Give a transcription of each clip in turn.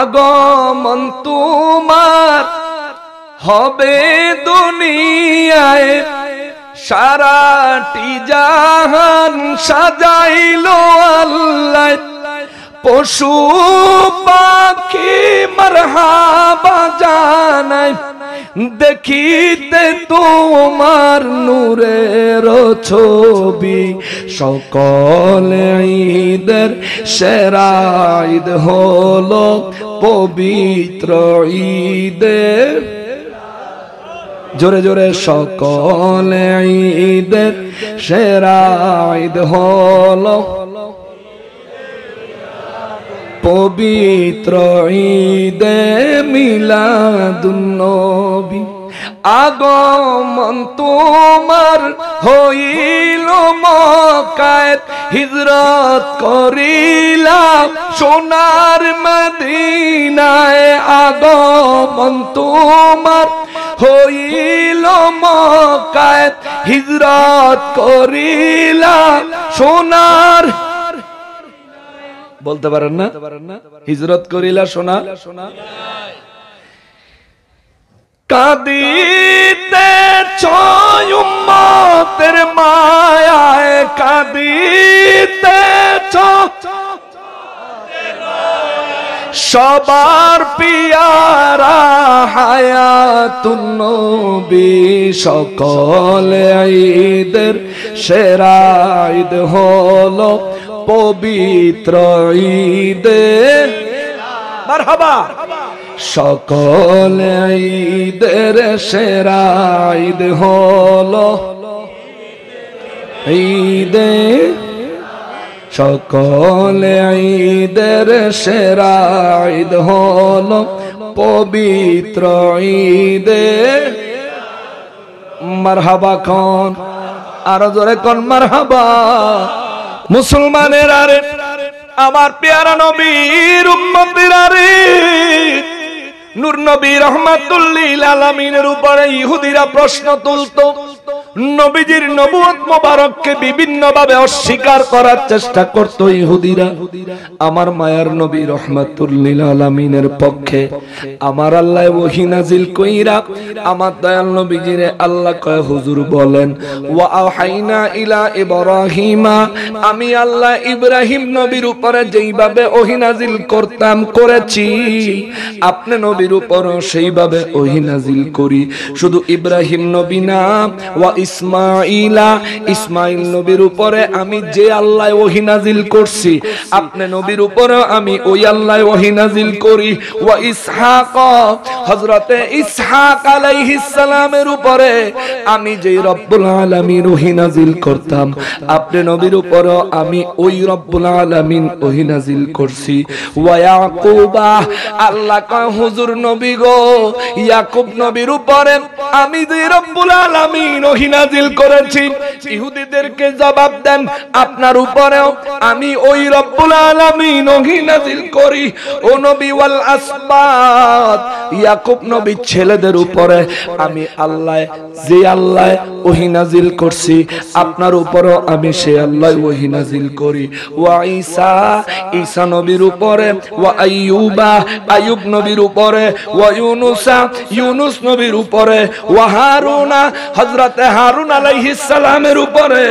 আগমন তোমার হবে দুনিয়ায় সারাটি জাহান সাজাইল আল্লাহ পশু পাখি মারহাবা জানায় দেখিতে তোমার নূরের ছবি সকল ঈদের সেরা ঈদ হলো পবিত্র ঈদের জোরে জোরে সকল ঈদের সেরা ঈদ হলো পবিত্র ঈদে মিলাদুন্নবী আগমন তোমার হইল মকায় হিজরত করিলা সোনার মদিনায় আগমন তোমার হইল মকায় হিজরত করিলা সোনার বলতে পারেন না হিজরত করিলা সোনা কাদিতে কাঁদিতে মায় কাদিতে মায়ায় সবার পিয়ারা হায়া হায়াতুন্নবী সকল ঈদের সেরা ঈদ হলো পবিত্র ঈদে মারহাবা সকল ঈদের সেরা ঈদ হলো ঈদে সকল ঈদের সেরা ঈদ হলো পবিত্র ঈদে মারহাবা কন আরো জোরে কন মারহাবা মুসলমানের আরে আমার পেয়ারা নবীর উম্মতের আরে নূর নবী রহমাতুল্লিল আলামিনের উপরে ইহুদিরা প্রশ্ন তুলতো নবীজির নবুয়ত মোবারককে বিভিন্ন ভাবে অস্বীকার করার চেষ্টা করত ইহুদিরা আমার মায়ার নবী রহমাতুল্লিল আলামিনের পক্ষে আমার আল্লাহ ওহি নাজিল কইরা আমার দয়াল নবীজির আল্লাহ কয় হুজুর বলেন ওয়া আহাইনা ইলা ইব্রাহিমা আমি আল্লাহ ইব্রাহিম নবীর উপরে যেইভাবে ওহি নাজিল করতাম করেছি আপনি নবীর উপরও সেইভাবে ওহি নাজিল করি শুধু ইব্রাহিম নবী না ওয়া ইসমাইলা ইসমাইল নবীর উপরে আমি যে আল্লাহ ওহিনাজিল করছি আপনি নবীর উপরে আমি ওই আল্লাহ ওহিনাজিল করি ও ইসহাক হযরতে ইসহাক আলাইহিস সালামের উপরে আমি যে রব্বুল আলামিন ওহিনাজিল করতাম আপনি নবীর উপরে আমি ওই রব্বুল আলামিন ওহিনাজিল করছি ওয়া ইয়াকুবা আল্লাহ কয় হুজুর নবী গো ইয়াকুব নবীর উপরে আমি যে রব্বুল আলামিন ওহিনা নাজিল করেছি ইহুদিদেরকে জবাব দেন আপনার উপরেও আমি ওই রব্বুল আলামিন ওহি নাজিল করি ও নবী ওয়াল আসবাত ইয়াকুব নবী ছেলেদের উপরে আমি আল্লাহ যে আল্লাহ ওহি নাজিল করছি আপনার উপরেও আমি সে আল্লাহ ওহি নাজিল করি ওয়া ঈসা ঈসা নবীর উপরে ওয়া আইয়ুবা আইয়ুব নবীর উপরে ওয়া ইউনুসা ইউনুস নবীর উপরে ওয়া হারুনা হযরতে হারুন আলাইহিস সালামের উপরে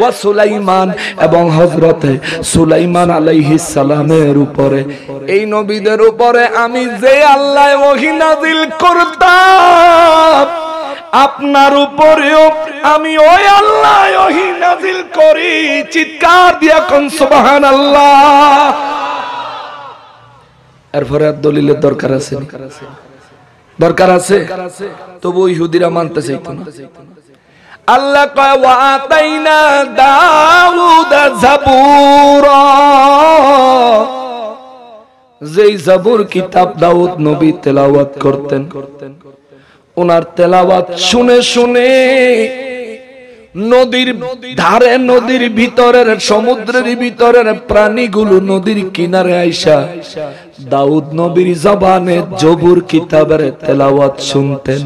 ওয়া সুলাইমান এবং হযরতে সুলাইমান আলাইহিস সালামের উপরে এই নবীদের উপরে আমি যে আল্লাহ ওহী নাযিল করতাম আপনার উপরেও আমি ওই আল্লাহ ওহি নাজিল করি চিৎকার দিয়া কোন সুবাহান আল্লাহ এরপরে দলিলের দরকার আছে দরকার আছে তবু ইহুদিরা মানতে চাইতো না আল্লাহ কয় ওয়াতাইনা দাউদ যাবুরা যেই জাবুর কিতাব দাউদ নবী তেলাওয়াত করতেন ওনার তেলাওয়াত শুনে শুনে নদীর ধারে নদীর ভিতরের সমুদ্রের ভিতরের প্রাণীগুলো নদীর কিনারে আইসা দাউদ নবীর জবানে জবুর কিতাবের তেলাওয়াত শুনতেন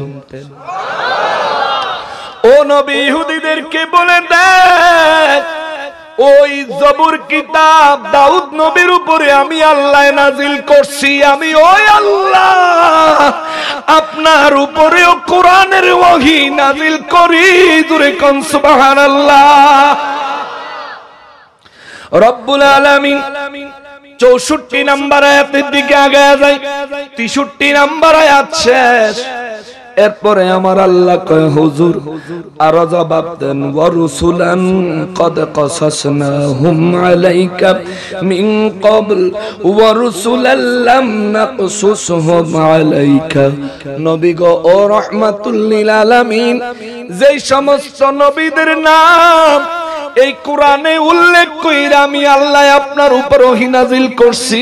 ও নবী ইহুদিদেরকে বলে দেখ ওই জবুর কিতাব দাউদ নবীর উপরে আমি আল্লাহ নাজিল করছি আমি ওই আল্লাহ আপনার উপরেও কোরআনের ওহি নাজিল করি দূরে কনসুবাহান আল্লাহ রব্বুল আলামিন চৌষট্টি নাম্বার আয়াতের দিকে আগে যায় তিষট্টি নাম্বার আয়াত শেষ এরপরে আমার আল্লাহ কয় হুজুর আর জবাব দেন ওয়ারুসুলান কদ কসাসনাহুম আলাইকা মিন ক্বাবল ওয়ারুসুলান লাম নাকসুসহুম আলাইকা নবী গো ও রাহমাতুল লিল আলামিন যেই সমস্ত নবীদের নাম এই কোরআনে উল্লেখ কইরা আমি আল্লাহ আপনার উপর নাজিল করছি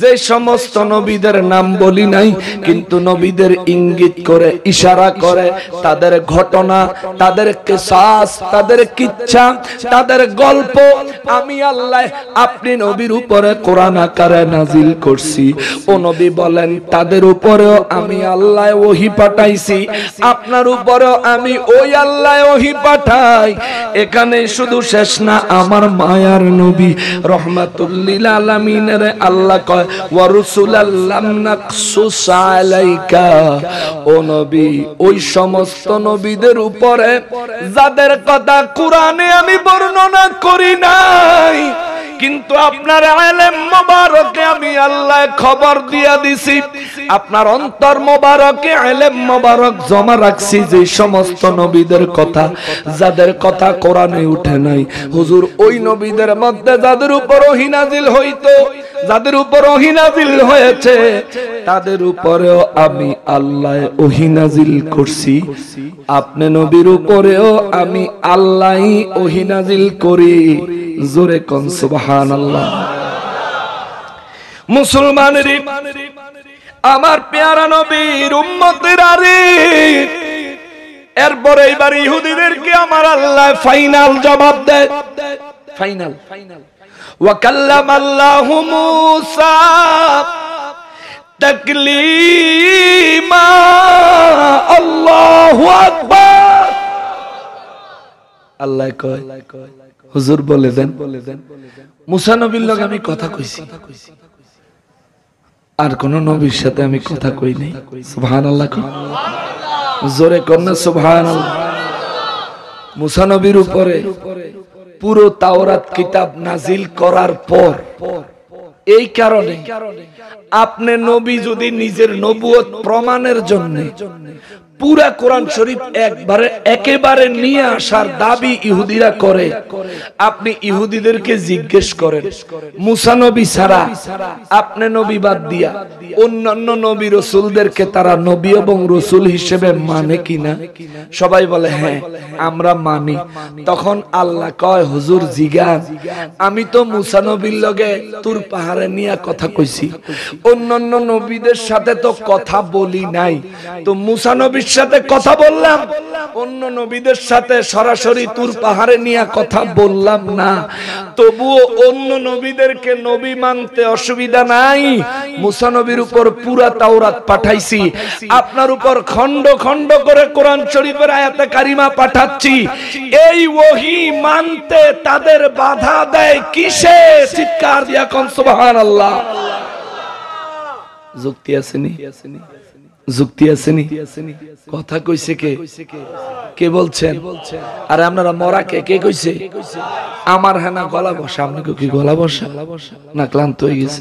যে সমস্ত নবীদের নাম বলি নাই কিন্তু নবীদের ইঙ্গিত করে ইশারা করে তাদের ঘটনা তাদের কেসাস তাদের কিচ্ছা তাদের গল্প আমি আল্লাহ আপনি নবীর উপরে কোরআন আকারে নাজিল করছি ও নবী বলেন তাদের উপরেও আমি আল্লাহ ওহি পাঠাইছি আপনার উপরেও আমি ওই আল্লাহ ওহি পাঠাই এখানে শুধু শেষ না আমার মায়ার নবী রহমাতুল্লিল আলামিনের আল্লাহ কয় ওয়ারুসুলাল্লাম নাকসুস আলাইকা ও নবী ওই সমস্ত নবীদের উপরে যাদের কথা কোরআনে আমি বর্ণনা করি নাই কিন্তু আপনার আলেম মোবারকে আমি আল্লাহ খবর দিয়া দিছি আপনার অন্তর মোবারকে আলেম মোবারক জমা রাখছি যে সমস্ত নবীদের কথা যাদের কথা কোরআনে উঠে নাই হুজুর ওই নবীদের মধ্যে যাদের উপর ওহিনাজিল হইতো যাদের উপর অহিনাজিল হয়েছে তাদের উপরেও আমি আল্লাহ অহিনাজিল করছি আপনি নবীর উপরেও আমি আল্লাহ অহিনাজিল করি জোরে কন সুবাহান আল্লাহ মুসলমানের আমার পেয়ারা নবীর উম্মতের আরে এরপরে এইবার ইহুদিদেরকে আমার আল্লাহ ফাইনাল জবাব দেয় ফাইনাল ফাইনাল وكلم الله موسى আল্লাহ কয় হুজুর বলে দেন মুসা নবীর লগে আমি কথা কইছি আর কোন নবীর সাথে আমি কথা কই নাই সুবহানাল্লাহ জোরে কন্যা সুবহানাল্লাহ মুসা নবীর উপরে পুরো তাওরাত কিতাব নাজিল করার পর এই কারণে আপনি নবী যদি নিজের নবুয়ত প্রমাণের জন্য পুরা কোরআন শরীফ একবারে একেবারে নিয়ে আসার দাবি ইহুদিরা করে আপনি ইহুদিদেরকে জিজ্ঞেস করেন মুসা নবী ছাড়া আপনি নবী বাদ দিয়া অন্যান্য নবী রসুলদেরকে তারা নবী এবং রসুল হিসেবে মানে কিনা সবাই বলে হ্যাঁ আমরা মানি তখন আল্লাহ কয় হুজুর জিগান আমি তো মুসা নবীর লগে তুর পাহাড়ে নিয়ে কথা কইছি অন্যান্য নবীদের সাথে তো কথা বলি নাই তো মুসা নবী সাথে কথা বললাম অন্য নবীদের সাথে সরাসরি তুর পাহাড়ে নিয়ে কথা বললাম না তবুও অন্য নবীদেরকে নবী মানতে অসুবিধা নাই মুসা নবীর উপর পুরা তাওরাত পাঠাইছি আপনার উপর খন্ড খন্ড করে কোরআন শরীফের আয়াতে কারিমা পাঠাচ্ছি এই ওহি মানতে তাদের বাধা দেয় কিসে চিৎকার দিয়া কন সুবহানাল্লাহ যুক্তি আসেনি আসেনি যুক্তি আসেনি কথা কইছে কে কে বলছেন আরে আপনারা মরা কে কে কইছে আমার হেনা হ্যাঁ গলা বসা আপনাকে কি গলা বসা না ক্লান্ত হয়ে গেছে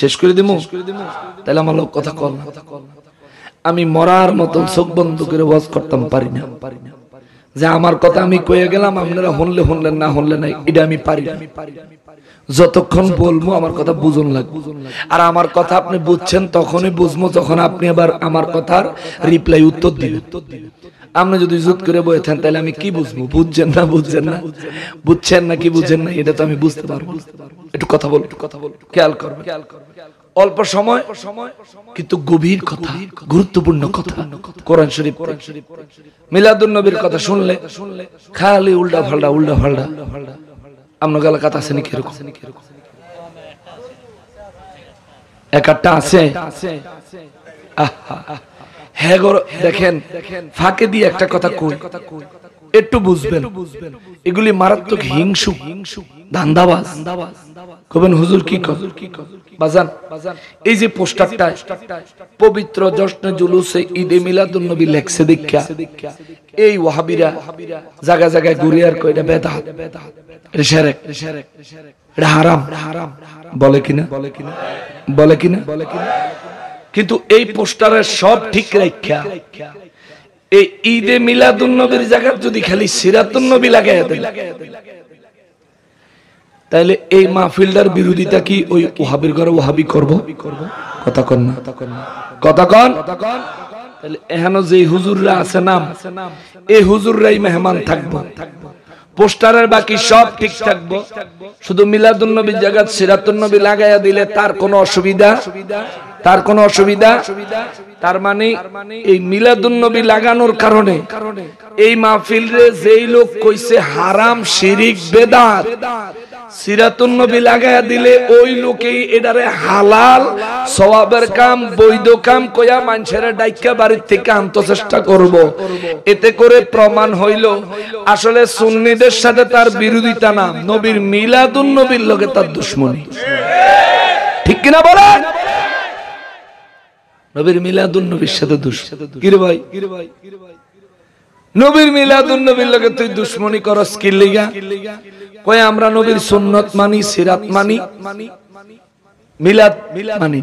শেষ করে দিব তাহলে আমার লোক কথা কল আমি মরার মতন চোখ বন্ধ করে ওয়াজ করতাম পারি না পারি না যে আমার কথা আমি কয়ে গেলাম আপনারা হনলে হনলেন না হনলে নাই এটা আমি পারি যতক্ষণ বলবো আমার কথা বুঝুন লাগবে আর আমার কথা আপনি বুঝছেন তখনই বুঝবো যখন আপনি আবার আমার কথার রিপ্লাই উত্তর দিবেন আপনি যদি জুত করে বয়ে বয়েছেন তাহলে আমি কি বুঝবো বুঝছেন না বুঝছেন না বুঝছেন না কি বুঝছেন না এটা তো আমি বুঝতে পারবো একটু কথা বল একটু কথা বল খেয়াল করবে খেয়াল করবে অল্প সময় কিন্তু গভীর কথা গুরুত্বপূর্ণ কথা কোরআন শরীফ কোরআন শরীফ মিলাদুল নবীর কথা শুনলে শুনলে খালি উল্টা ফাল্ডা উল্টা ফাল্ডা আমরা গেলে কথা আছে নাকি এরকম এক আটটা আছে দেখেন ফাঁকে দিয়ে একটা কথা কই একটু বুঝবেন এগুলি মারাত্মক হিংসু হিংসু ধান্দাবাজ কবেন হুজুর কি হুজুর কি বাজান এই যে পোস্টারটা পবিত্র জশ্নে জুলুসে ঈদে মিলাদুন নবী লেখছে দীক্ষা এই ওয়াহাবিরা জায়গা জায়গায় ঘুরে আর কয় এটা বেদা রেশারেক রেশারেক এটা হারাম হারাম বলে কিনা বলে কিনা বলে কিনা বলে কিনা কিন্তু এই পোস্টারের সব ঠিক রাখা এই ঈদে মিলাদুন নবীর জায়গা যদি খালি সিরাতুন নবী সিরাতুন্নবী দেন তাহলে এই মাহফিলদার বিরোধিতা কি ওই ওহাবির ঘরে ওহাবি করব কথা কন না কথা কন তাহলে এখানে যে হুজুররা আছে নাম এই হুজুররাই মেহমান থাকবো পোস্টারের বাকি সব ঠিক থাকবো শুধু মিলাদুন নবীর জায়গা সিরাতুন নবী লাগাইয়া দিলে তার কোনো অসুবিধা তার কোনো অসুবিধা তার মানে এই মিলাদুন্নবী লাগানোর কারণে এই মাহফিলে যেই লোক কইছে হারাম শিরিক বেদাত সিরাতুন্নবী লাগায়া দিলে ওই লোকেই এডারে হালাল সওয়াবের কাম বৈধ কাম কয়া মানুষেরা ডাইকা বাড়ির থেকে আনতে চেষ্টা করব এতে করে প্রমাণ হইল আসলে সুন্নিদের সাথে তার বিরোধিতা না নবীর মিলাদুন্নবীর লগে তার দুশ্মনী ঠিক কিনা বলেন নবীর মিলাদুন নবীর সাথে দুশ্মন ভাই নবীর মিলাদুন নবীর লগে তুই দুশ্মনী করস কি লিগা কয় আমরা নবীর সুন্নত মানি সিরাত মানি মিলাদ মানি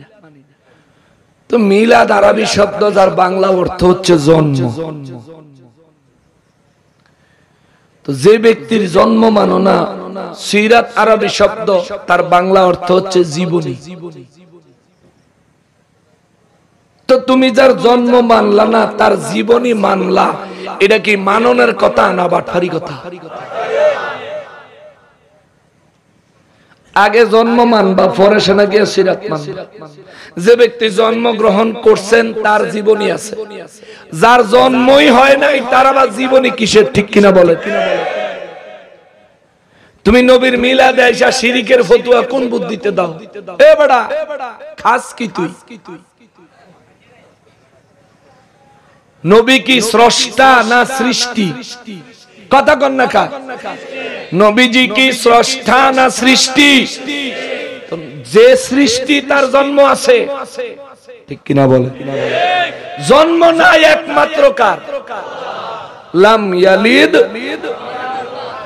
না তো মিলাদ আরবি শব্দ যার বাংলা অর্থ হচ্ছে জন্ম তো যে ব্যক্তির জন্ম মানো না সিরাত আরবি শব্দ তার বাংলা অর্থ হচ্ছে জীবনী জীবনী তো তুমি যার জন্ম মানলা না তার জীবনই মানলা এটা কি মাননের কথা না বাটফারি কথা আগে জন্ম মানবা পরে সেনা গিয়ে সিরাত মানবা যে ব্যক্তি জন্ম গ্রহণ করছেন তার জীবনী আছে যার জন্মই হয় নাই তার আবার জীবনী কিসের ঠিক কিনা বলে তুমি নবীর মিলা দেয় সিরিকের ফতুয়া কোন বুদ্ধিতে দাও এ বেড়া খাস কি তুই নবী কি স্রষ্টা না সৃষ্টি কথা কন্যাকা নবীজি কি স্রষ্টা না সৃষ্টি যে সৃষ্টি তার জন্ম আছে ঠিক কিনা বলে জন্ম নাই একমাত্র কার লাম ইয়ালিদ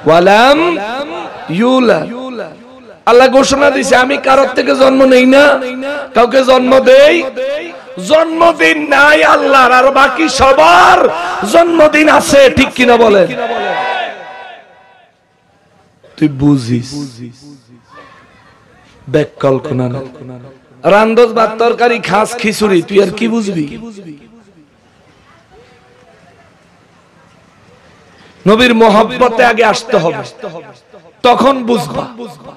ওয়ালাম ইউলা আল্লাহ ঘোষণা দিছে আমি কারোর থেকে জন্ম নেই না কাউকে জন্ম দেই জন্মদিন নাই আল্লাহ আর বাকি সবার জন্মদিন আছে ঠিক কিনা বলেন তুই বুঝিস ব্যাক কল্পনা রান্দোজ বা তরকারি খাস খিচুড়ি তুই আর কি বুঝবি নবীর মোহাব্বতে আগে আসতে হবে তখন বুঝবা বুঝবা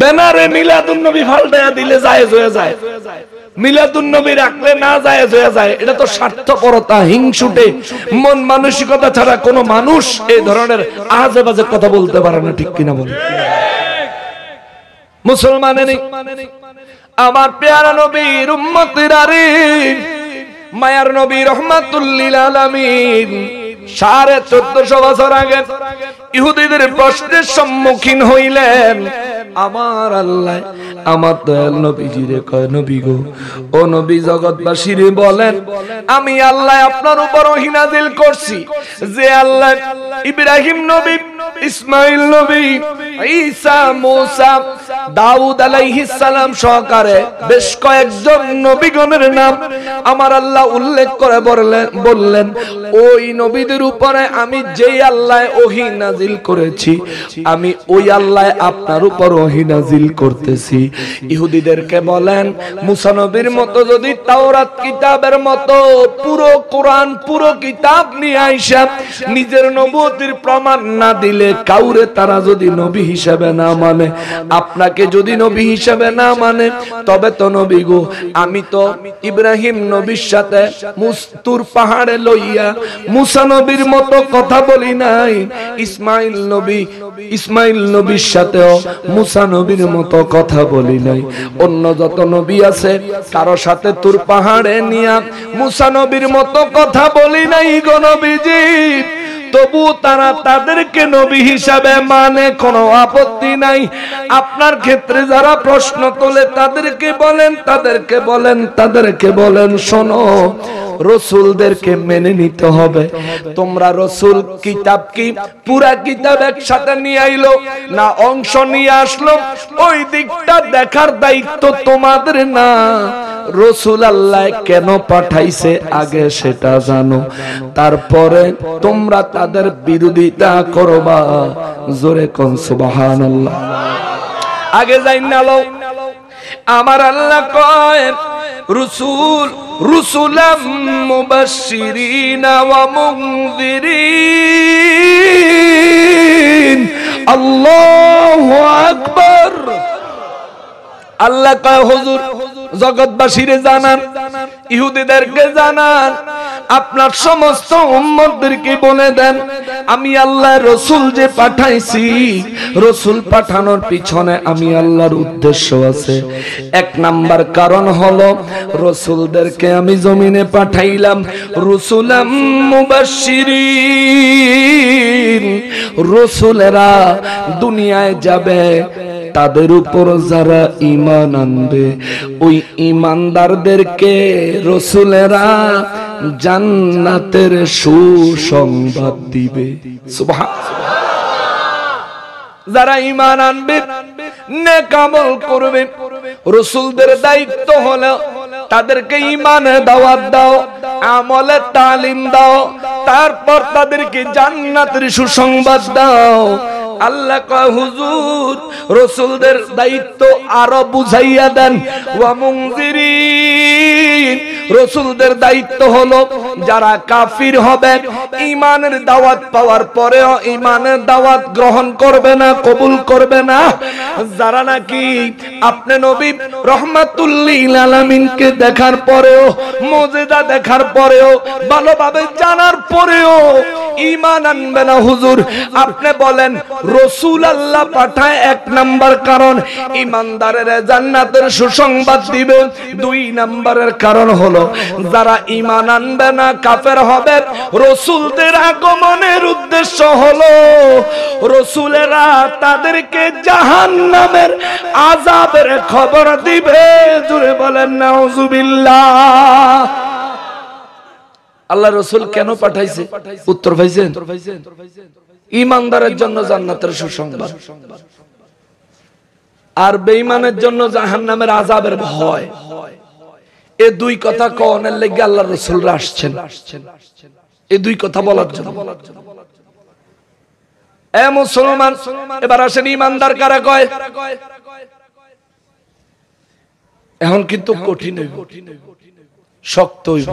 ব্যানারে মিলাদুন নবী ফালটায়া দিলে জায়েজ হয়ে যায় মিলাদুন নবী রাখলে না জায়েজ হয়ে যায় এটা তো স্বার্থপরতা হিংসুটে মন মানসিকতা ছাড়া কোনো মানুষ এই ধরনের আজেবাজে কথা বলতে পারে না ঠিক কিনা বলে মুসলমানের আমার পেয়ারা নবীর উম্মতিরা আরে মায়ার নবী রহমাতুল্লিল আলামিন সাড়ে চোদ্দশো বছর আগে ইহুদিদের প্রশ্নের সম্মুখীন হইলেন আমার আল্লাহ আমার দয়াল নবীজি রে কয় নবী গো ও নবী জগৎবাসী রে বলেন আমি আল্লাহ আপনার উপর হিনাজিল করছি যে আল্লাহ ইব্রাহিম নবী ইসমাইল নবী ঈসা মুসা দাউদ আলাইহিস সালাম সহকারে বেশ কয়েকজন নবীগণের নাম আমার আল্লাহ উল্লেখ করে বললেন বললেন ওই নবীদের উপরে আমি যেই আল্লাহ ওহি নাজিল করেছি আমি ওই আল্লাহ আপনার উপর ওহি নাজিল করতেছি ইহুদিদেরকে বলেন মুসা নবীর মতো যদি তাওরাত কিতাবের মতো পুরো কোরআন পুরো কিতাব নিয়ে আইসা নিজের নবতির প্রমাণ না দিলে দিলে কাউরে তারা যদি নবী হিসাবে না মানে আপনাকে যদি নবী হিসাবে না মানে তবে তো নবী গো আমি তো ইব্রাহিম নবীর সাথে মুস্তুর পাহাড়ে লইয়া মুসা নবীর মতো কথা বলি নাই ইসমাইল নবী ইসমাইল নবীর সাথেও মুসা নবীর মতো কথা বলি নাই অন্য যত নবী আছে কারো সাথে তুর পাহাড়ে নিয়া মুসা নবীর মতো কথা বলি নাই গো নবীজি তবু তারা তাদেরকে নবী হিসাবে মানে কোনো আপত্তি নাই আপনার ক্ষেত্রে যারা প্রশ্ন তোলে তাদেরকে বলেন তাদেরকে বলেন তাদেরকে বলেন শোনো রসুলদেরকে মেনে নিতে হবে তোমরা রসুল কিতাব কি পুরা কিতাব একসাথে নিয়ে আইলো না অংশ নিয়ে আসলো ওই দিকটা দেখার দায়িত্ব তোমাদের না রসুল আল্লাহ কেন পাঠাইছে আগে সেটা জানো তারপরে তোমরা তাদের বিরোধিতা করবা জোরে কন সুবাহান আগে যাই নালো আমার আল্লাহ কয় রসুল রসুলাম মুবাশশিরিনা ওয়া মুনযিরিন আল্লাহু আকবার আল্লাহ কয় হুজুর জগৎবাসীরে জানান ইহুদিদেরকে জানান আপনার সমস্ত উম্মতদেরকে বলে দেন আমি আল্লাহ রসুল যে পাঠাইছি রসুল পাঠানোর পিছনে আমি আল্লাহর উদ্দেশ্য আছে এক নাম্বার কারণ হলো রসুলদেরকে আমি জমিনে পাঠাইলাম রসুলাম মুবাশশিরিন রসুলেরা দুনিয়ায় যাবে তাদের উপর যারা ইমান আনবে ওই ইমানদারদেরকে রসুলেরা জান্নাতের সুসংবাদ দিবে যারা ইমান আনবে নেকামল করবে রসুলদের দায়িত্ব হলো তাদেরকে ইমানে দাওয়াত দাও আমলে তালিম দাও তারপর তাদেরকে জান্নাতের সুসংবাদ দাও আল্লাহ কয় হুজুর রসুলদের দায়িত্ব আরো বুঝাইয়া দেন ওয়ামুংজিরি রসুলদের দায়িত্ব হলো যারা কাফির হবে ইমানের দাওয়াত পাওয়ার পরেও ইমানের দাওয়াত গ্রহণ করবে না কবুল করবে না যারা নাকি আপনি নবী রহমাতুল্লিল আলামিনকে দেখার পরেও মজেদা দেখার পরেও ভালোভাবে জানার পরেও ইমান আনবে না হুজুর আপনি বলেন রসুল আল্লাহ পাঠায় এক নাম্বার কারণ ইমানদারের জান্নাতের সুসংবাদ দিবে দুই নাম্বারের কারণ হলো যারা ইমান আনবে না কাফের হবে রসুলদের আগমনের উদ্দেশ্য হলো রসুলেরা তাদেরকে জাহান নামের আজাবের খবর দিবে জুড়ে বলেন নাউজুবিল্লাহ আল্লাহ রসুল কেন পাঠাইছে উত্তর পাইছেন ইমানদারের জন্য জান্নাতের সুসংবাদ আর বেঈমানের জন্য জাহান্নামের আযাবের ভয় এ দুই কথা কনের লেগে আল্লাহ রসুলরা আসছেন এ দুই কথা বলার জন্য এ মুসলমান এবার আসেন ইমানদার কারা কয় এখন কিন্তু কঠিন হইব শক্ত হইব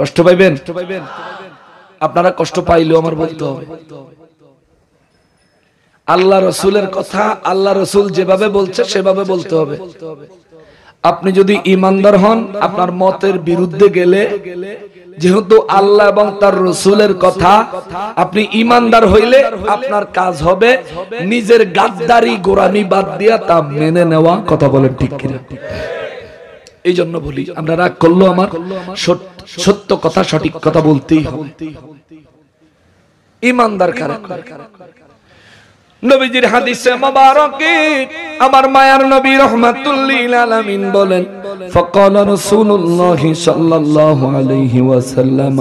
কষ্ট পাইবেন কষ্ট পাইবেন আপনারা কষ্ট পাইলেও আমার বলতে হবে আল্লাহ রসুলের কথা আল্লাহ রসুল যেভাবে বলছে সেভাবে বলতে হবে আপনি যদি ইমানদার হন আপনার মতের বিরুদ্ধে গেলে যেহেতু আল্লাহ এবং তার রসুলের কথা আপনি ইমানদার হইলে আপনার কাজ হবে নিজের গাদ্দারি গোড়ামি বাদ দিয়া তা মেনে নেওয়া কথা বলেন ঠিক কিনা এই জন্য বলি আমরা রাগ করলো আমার সত্য সত্য কথা সঠিক কথা বলতেই হবে ইমানদার কারণ নবীজির হাদিসে মুবারকে আমার মায়ার নবী রহমাতুল্লিল আলামিন বলেন فقال رسول الله صلى الله عليه وسلم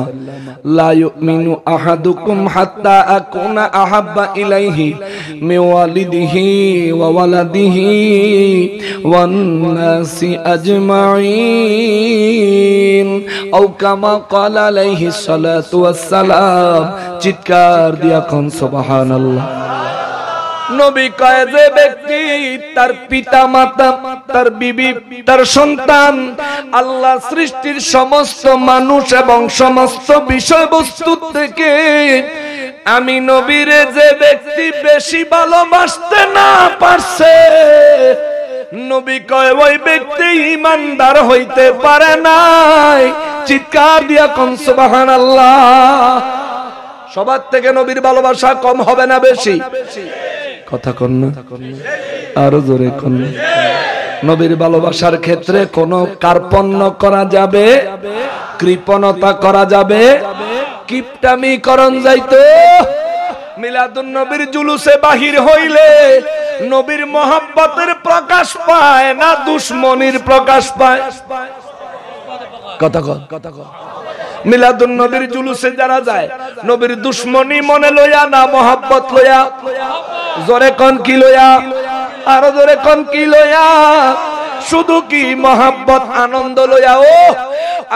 لا يؤمن احدكم حتى اكون احب اليه من والده وولده والناس اجمعين او كما قال عليه الصلاه والسلام চিৎকার দিয়া কোন সুবহানাল্লাহ নবী কয় যে ব্যক্তি তার পিতা মাতা তার বিবি তার সন্তান আল্লাহ সৃষ্টির সমস্ত মানুষ এবং সমস্ত বিষয়বস্তু থেকে আমি নবীরে যে ব্যক্তি বেশি ভালোবাসতে না পারছে নবী কয় ওই ব্যক্তি ইমানদার হইতে পারে নাই চিৎকার দিয়া কম আল্লাহ সবার থেকে নবীর ভালোবাসা কম হবে না বেশি কথা কন্যা আরো জোরে কন্যা নবীর ভালোবাসার ক্ষেত্রে কোন কার্পণ্য করা যাবে কৃপণতা করা যাবে কিপটামিকরণ যাইতো মিলাদুন জুলুসে বাহির হইলে নবীর মহাব্বতের প্রকাশ পায় না দুশ্মনির প্রকাশ পায় কথা কথা মিলাদুন নবীর জুলুসে যারা যায় নবীর দুশ্মনী মনে লইয়া না মহাব্বত লইয়া জোরে কন কি লয়া আরো জোরে কন কি লয়া শুধু কি মহাব্বত আনন্দ লয়া ও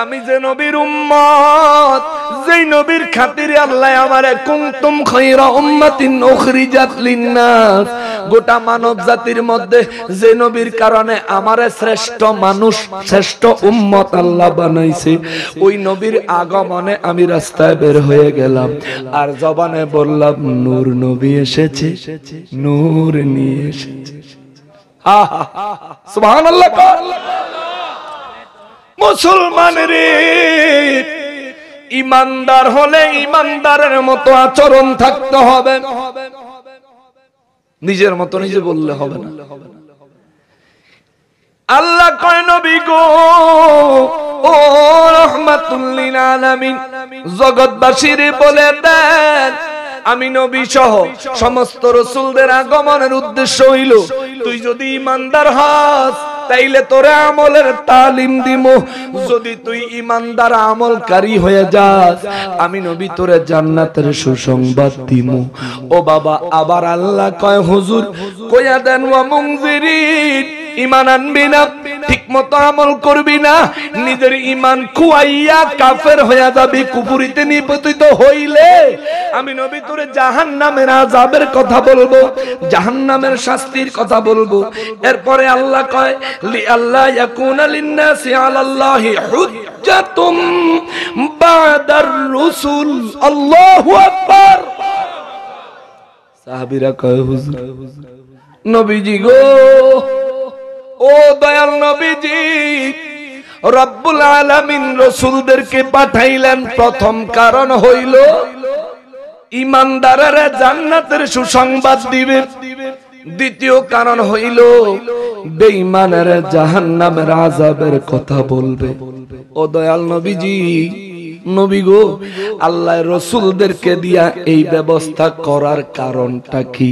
আমি যে নবীর উম্মত যেই নবীর খাতিরে আল্লাহ আমারে কুমতুম খৈরা উম্মাতিন উখরিজাত লিন্নাস গোটা মানব জাতির মধ্যে যে নবীর কারণে আমারে শ্রেষ্ঠ মানুষ শ্রেষ্ঠ উম্মত আল্লাহ বানাইছে ওই নবীর আগমনে আমি রাস্তায় বের হয়ে গেলাম আর জবানে বললাম নূর নবী এসেছে নূর নিয়ে এসেছে মুসলমান রে ইমানদার হলে ইমানদারের মতো আচরণ থাকতে হবে নিজের মতো নিজে বললে হবে না আল্লাহ কয় নবী গো ও রহমাতুল্লিন আলামিন জগৎবাসীরে বলে দেন আমি নবী সহ সমস্ত রসুলদের আগমনের উদ্দেশ্য হইল তুই যদি ইমানদার হাস তাইলে তোরে আমলের তালিম দিমু যদি তুই ইমানদার আমলকারী হয়ে যাস আমি নবী তোরে জান্নাতের সুসংবাদ দিমু ও বাবা আবার আল্লাহ কয় হুজুর কয়া দেন ওয়া মুংজিরিন ইমান আনবি না ঠিক মতো আমল করবি না নিজের ইমান খুয়াইয়া কাফের হইয়া যাবি কুপুরিতে নিপতিত হইলে আমি নবী তোরে জাহান নামের আজাবের কথা বলবো জাহান নামের শাস্তির কথা বলবো এরপরে আল্লাহ কয় লি আল্লাহ ইয়াকুন লিন্নাসি আলাল্লাহি হুজ্জাতুম বাদার রুসুল আল্লাহু আকবার সাহাবীরা কয় হুজুর নবীজি গো ও দয়াল নবীজি রব্বুল আলামিন রসুলদেরকে পাঠাইলেন প্রথম কারণ হইল ইমানদারেরা জান্নাতের সুসংবাদ দিবে দ্বিতীয় কারণ হইল বেঈমানের জাহান্নামের আযাবের কথা বলবে ও দয়াল নবীজি নবী গো আল্লাহ রসুলদেরকে দিয়া এই ব্যবস্থা করার কারণটা কি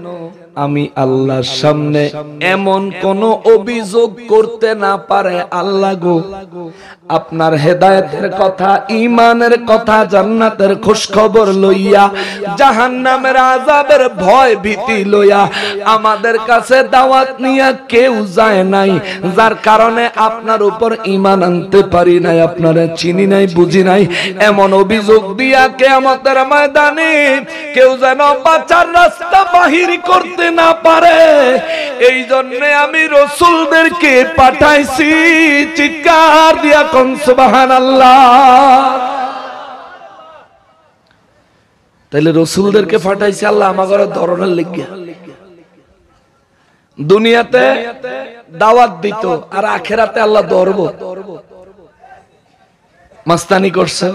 আমি আল্লাহর সামনে এমন কোন অভিযোগ করতে না পারে আল্লাহ গো আপনার হেদায়তের কথা ইমানের কথা জান্নাতের খুশ খবর লইয়া নামের আজাবের ভয় ভীতি লইয়া আমাদের কাছে দাওয়াত নিয়া কেউ যায় নাই যার কারণে আপনার উপর ইমান আনতে পারি নাই আপনারা চিনি নাই বুঝি নাই এমন অভিযোগ দিয়া কে আমাদের ময়দানে কেউ যেন বাঁচার রাস্তা বাহির করতে করতে না পারে এই জন্যে আমি রসুলদেরকে পাঠাইছি চিৎকার দিয়া কনসবাহান আল্লাহ তাহলে রসুলদেরকে ফাটাইছে আল্লাহ আমাগর ধরনের লিখিয়া দুনিয়াতে দাওয়াত দিত আর আখেরাতে আল্লাহ ধরব মাস্তানি করছে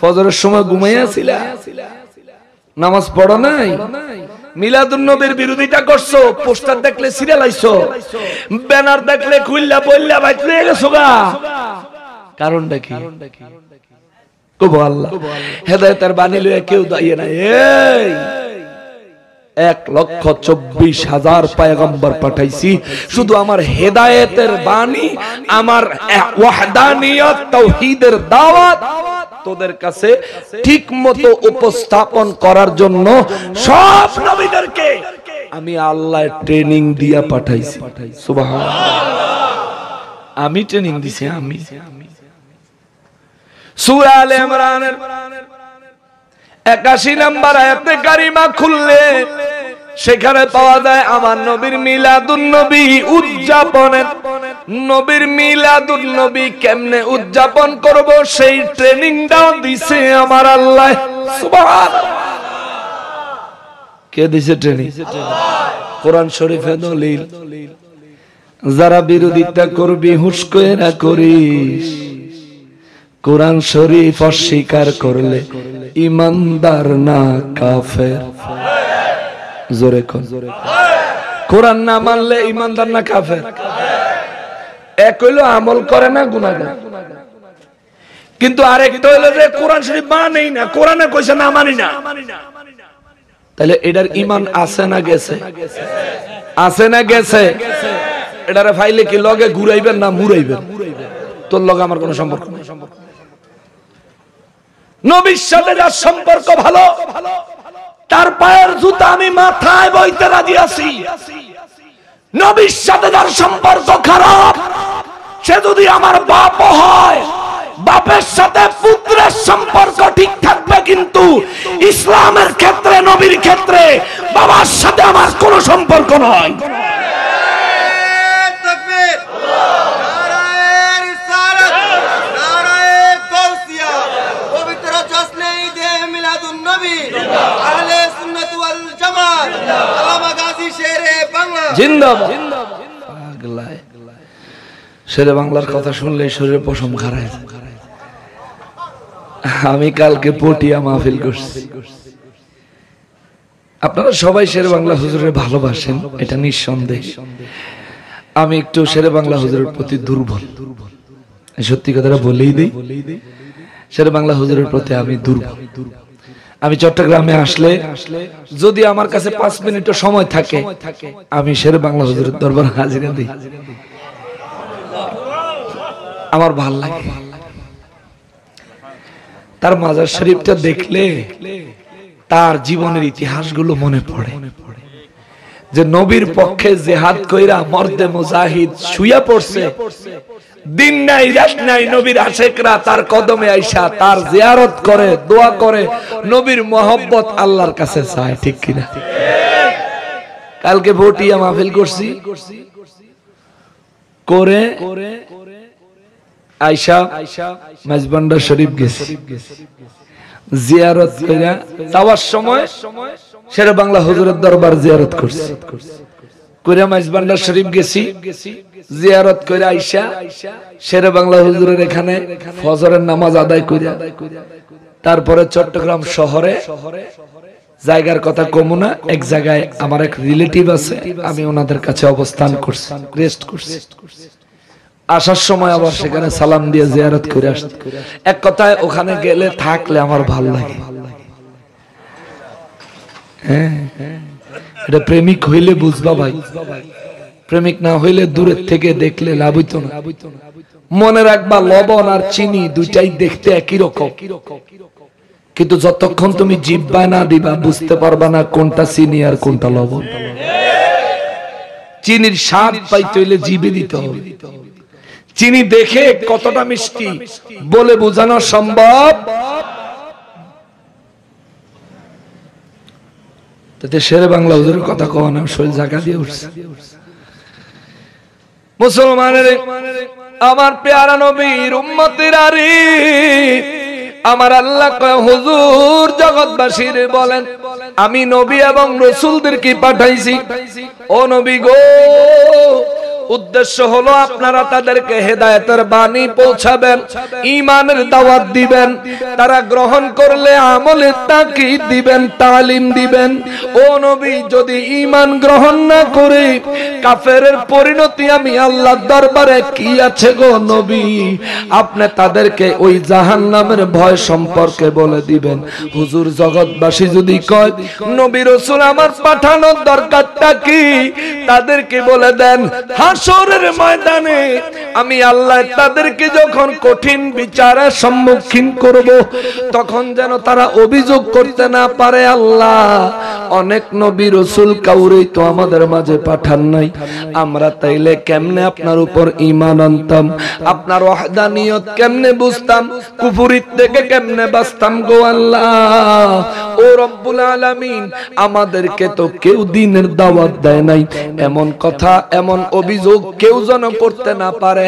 ফজরের সময় ঘুমাইয়াছিল নামাজ পড়ো নাই মিলাদুন্নবীর বিরোধিতা করছো পোস্টার দেখলে সিরিয়াল আইছো ব্যানার দেখলে খুললা বললা বাইতে গেছো গা কারণটা কি কবো আল্লাহ হেদায়তের বাণী লইয়া কেউ দাঁড়িয়ে নাই এই এক লক্ষ চব্বিশ হাজার পায়গম্বর পাঠাইছি শুধু আমার হেদায়েতের বাণী আমার তৌহিদের দাওয়াত তোদের কাছে ঠিক মতো উপস্থাপন করার জন্য সব নবীদেরকে আমি আল্লাহ ট্রেনিং দিয়া পাঠাইছি আমি ট্রেনিং দিছি আমি সূরা আলে ইমরানের একাশি নাম্বার আয়াতে কারিমা খুললে সেখানে পাওয়া যায় আমার নবীর মিলাদুন নবী উদযাপনের নবীর মিলাদুন নবী কেমনে উদযাপন করব সেই ট্রেনিংটাও দিছে আমার আল্লাহ কে দিছে ট্রেনিং কোরআন শরীফে দলিল যারা বিরোধিতা করবি হুশ করে করিস কোরআন শরীফ অস্বীকার করলে ইমানদার না কাফের জোরে কোন কোরআন না মানলে ইমানদার না কাফের এক হইলো আমল করে না গুণাগার কিন্তু আরেকটা হইলো যে কোরআন শরীফ মানেই না কোরআনে কইছে না মানি না তাহলে এটার ইমান আছে না গেছে আছে না গেছে এটারে ফাইলে কি লগে ঘুরাইবেন না মুরাইবেন তোর লগে আমার কোনো সম্পর্ক নেই নবীর সাথে যার সম্পর্ক ভালো তার পায়ের জুতা আমি মাথায় বইতে রাজি আছি নবীর সাথে যার সম্পর্ক খারাপ সে যদি আমার বাপ হয় বাপের সাথে পুত্রের সম্পর্ক ঠিক থাকবে কিন্তু ইসলামের ক্ষেত্রে নবীর ক্ষেত্রে বাবার সাথে আমার কোনো সম্পর্ক নয় শেরে বাংলার কথা শুনলে শরীরে পশম খারায় আমি কালকে পটিয়া মাহফিল করছি আপনারা সবাই শেরে বাংলা হুজুরের ভালোবাসেন এটা নিঃসন্দেহ আমি একটু শেরে বাংলা হুজুরের প্রতি দুর্বল সত্যি কথাটা বলেই দিই শেরে বাংলা হুজুরের প্রতি আমি দুর্বল আমি চট্টগ্রামে আসলে যদি আমার কাছে পাঁচ মিনিটও সময় থাকে আমি শের বাংলা হুজুরের দরবার হাজিরা দিই আমার ভাল লাগে তার মাজার শরীফটা দেখলে তার জীবনের ইতিহাসগুলো মনে পড়ে যে নবীর পক্ষে জেহাদ কইরা মর্দে মুজাহিদ শুয়া পড়ছে দিন নাই রাত নাই নবীর আশেকরা তার কদমে আইসা তার জিয়ারত করে দোয়া করে নবীর মহব্বত আল্লাহর কাছে চায় ঠিক কিনা কালকে ভোট ইয়া মাহফিল করছি করে আইসা মাজবান্ডা শরীফ গেছে জিয়ারত কইরা যাওয়ার সময় সেরা বাংলা হুজুরের দরবার জিয়ারত করছে শরীফ গেছি জিয়ারত কইরা আইসা শেরে বাংলা হুজুরের এখানে ফজরের নামাজ আদায় কইরা তারপরে চট্টগ্রাম শহরে জায়গার কথা কমু না এক জায়গায় আমার এক রিলেটিভ আছে আমি ওনাদের কাছে অবস্থান করছি রেস্ট করছি আসার সময় আবার সেখানে সালাম দিয়ে জিয়ারত করে আসছি এক কথায় ওখানে গেলে থাকলে আমার ভালো লাগে হ্যাঁ হ্যাঁ এটা প্রেমিক হইলে বুঝবা ভাই প্রেমিক না হইলে দূরের থেকে দেখলে লাভ হইতো না মনে রাখবা লবণ আর চিনি দুইটাই দেখতে একই রকম কিন্তু যতক্ষণ তুমি জিব্বা না দিবা বুঝতে পারবা না কোনটা চিনি আর কোনটা লবণ চিনির স্বাদ পাই তৈলে জিবে দিত চিনি দেখে কতটা মিষ্টি বলে বোঝানো সম্ভব তাতে সেরে বাংলা হুজুরের কথা কওয়া না শরীর ঝাঁকা দিয়ে উঠছে মুসলমানের আমার পেয়ারা নবীর উম্মতের আরে আমার আল্লাহ হুজুর জগৎবাসীর বলেন আমি নবী এবং রসুলদের কি পাঠাইছি ও নবী গো উদ্দেশ্য হলো আপনারা তাদেরকে হেদায়তের বাণী পৌঁছাবেন ইমানের দাওয়াত দিবেন তারা গ্রহণ করলে আমলে তাকে দিবেন তালিম দিবেন ও নবী যদি ইমান গ্রহণ না করে কাফের পরিণতি আমি আল্লাহ দরবারে কি আছে গো নবী আপনি তাদেরকে ওই জাহান নামের ভয় সম্পর্কে বলে দিবেন হুজুর জগৎবাসী যদি কয় নবী রসুল আমার পাঠানোর দরকারটা কি তাদেরকে বলে দেন হাস হাসরের ময়দানে আমি আল্লাহ তাদেরকে যখন কঠিন বিচারের সম্মুখীন করব তখন যেন তারা অভিযোগ করতে না পারে আল্লাহ অনেক নবী রসুল কাউরেই তো আমাদের মাঝে পাঠান নাই আমরা তাইলে কেমনে আপনার উপর ইমান আনতাম আপনার ওয়াহদানিয়ত কেমনে বুঝতাম কুফুরির থেকে কেমনে বাঁচতাম গো আল্লাহ ও রব্বুল আলামিন আমাদেরকে তো কেউ দিনের দাওয়াত দেয় নাই এমন কথা এমন অভিযোগ যোগ কেউ যেন করতে না পারে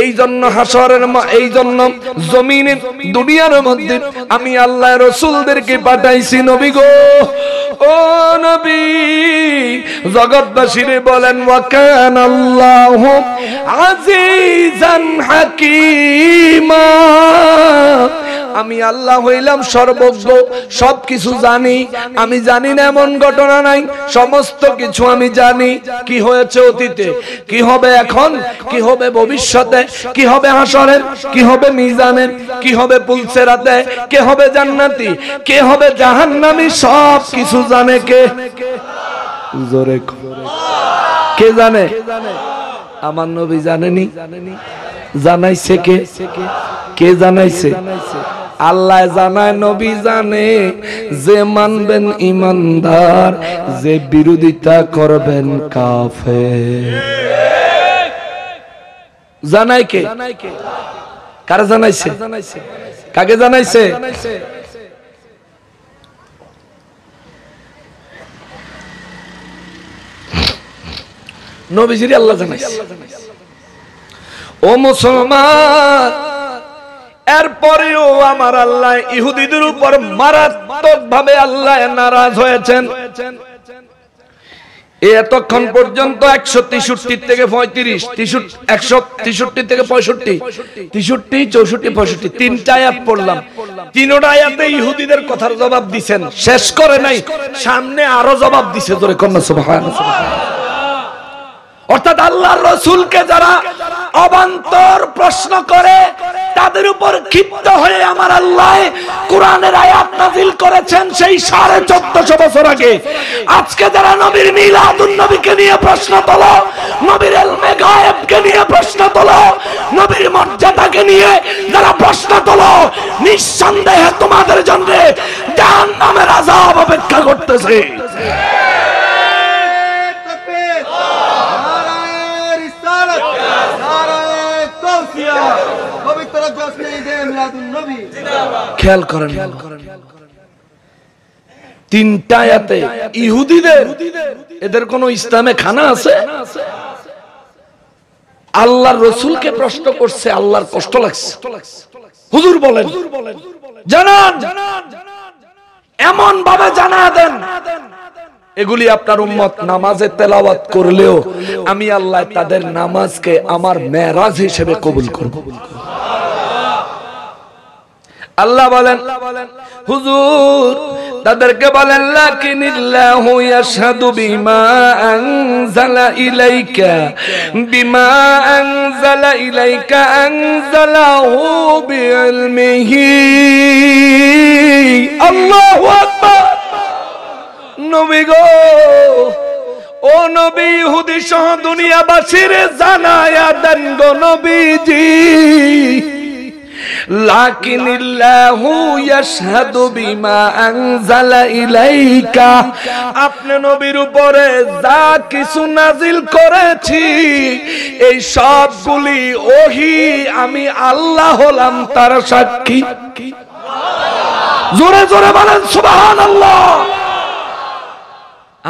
এই জন্য হাসরের এই জন্য জমিনের দুনিয়ার মধ্যে আমি আল্লাহ রসুলদেরকে পাঠাইছি নবী গো ও নবী জগৎবাসীরে বলেন ওয়াকান আল্লাহ আজিজান হাকিমা আমি আল্লাহ হইলাম সর্বজ্ঞ সব কিছু জানি আমি জানি না এমন ঘটনা নাই সমস্ত কিছু আমি জানি কি হয়েছে অতীতে কি কি হবে এখন কি হবে ভবিষ্যতে কি হবে আসরে কি হবে মিজানে কি হবে পুলসেরাতে কে হবে জান্নাতি কে হবে জাহান্নামি সব কিছু জানে কে জোরে কে জানে আমার নবী জানেনি জানাইছে কে কে জানাইছে আল্লাহ জানায় নবী জানে যে মানবেন ইমানদার যে বিরোধিতা করবেন কাফে জানাই কে কারা জানাইছে কাকে জানাইছে নবীজির আল্লাহ জানাইছে ও মুসলমান এরপরেও আমার আল্লাহ ইহুদিদের উপর মারাত্মক ভাবে আল্লাহ নারাজ হয়েছেন এতক্ষণ পর্যন্ত একশো তেষট্টি থেকে পঁয়ত্রিশ একশো তেষট্টি থেকে পঁয়ষট্টি তেষট্টি চৌষট্টি পঁয়ষট্টি তিনটা আয়াত পড়লাম তিনটা আয়াতে ইহুদিদের কথার জবাব দিছেন শেষ করে নাই সামনে আরো জবাব দিছে তোরে কন্যা সভা অর্থাৎ আল্লাহ রসুলকে যারা অবান্তর প্রশ্ন করে তাদের উপর ক্ষিপ্ত হয়ে আমার আল্লাহ কোরআনের আয়াত নাজিল করেছেন সেই সাড়ে চোদ্দশো বছর আগে আজকে যারা নবীর মিলাদুন নবীকে নিয়ে প্রশ্ন তোলো নবীর এলমে গায়েবকে নিয়ে প্রশ্ন তোলো নবীর মর্যাদাকে নিয়ে যারা প্রশ্ন তোলো নিঃসন্দেহে তোমাদের জন্য জাহান্নামের আযাব অপেক্ষা করতেছে খেয়াল করেন তিনটা এতে ইহুদিদের এদের কোন ইসলামে খানা আছে আল্লাহর রসুলকে প্রশ্ন করছে আল্লাহর কষ্ট লাগছে হুজুর বলেন জানান এমন ভাবে জানা দেন এগুলি আপনার উম্মত নামাজে তেলাওয়াত করলেও আমি আল্লাহ তাদের নামাজকে আমার মেরাজ হিসেবে কবুল করব আল্লাহ বলেন হুজুর তাদেরকে বলেন লাকিনিল্লাহু ইয়াশহাদু বিমা আনজালা ইলাইকা বিমা আনজালা ইলাইকা আনজালাহু বিইলমিহি আল্লাহু আকবার নবী গো ও নবী ইহুদি সহ দুনিয়াবাসীরে জানায়া দেন গো নবীজি لكن الله يشهد بما انزل اليك আপনি নবীর উপরে যা কিছু নাজিল করেছি এই সবগুলি ওহি আমি আল্লাহ হলাম তার সাক্ষী জোরে জোরে বলেন সুবহানাল্লাহ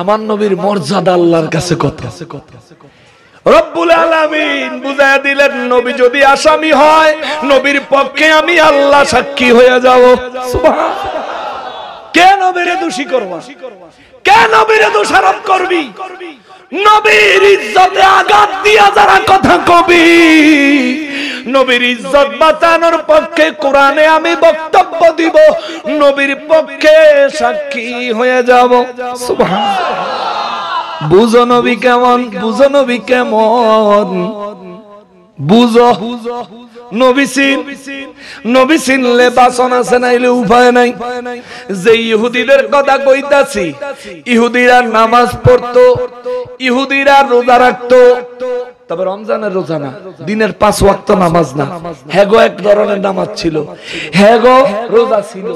আমার নবীর মর্যাদা আল্লাহর কাছে কত রব্বুল আলামিন বুঝায় দিলেন নবী যদি আসামি হয় নবীর পক্ষে আমি আল্লাহ সাক্ষী হয়ে যাব কে নবীরে দোষী করব কে নবীরে দোষারোপ করবি নবীর ইজ্জতে আঘাত দিয়া যারা কথা কবি নবীর ইজ্জত বাঁচানোর পক্ষে কোরআনে আমি বক্তব্য দিব নবীর পক্ষে সাক্ষী হয়ে যাব সুবহানাল্লাহ বুঝো কেমন বুঝো কেমন উপায় নাই যে ইহুদিদের কথা কইতাছি ইহুদিরা নামাজ পড়তো ইহুদিরা রোজা রাখতো তবে রমজানের রোজা না দিনের পাঁচ ওয়াক্ত নামাজ না হ্যাগো এক ধরনের নামাজ ছিল হ্যাগো রোজা ছিল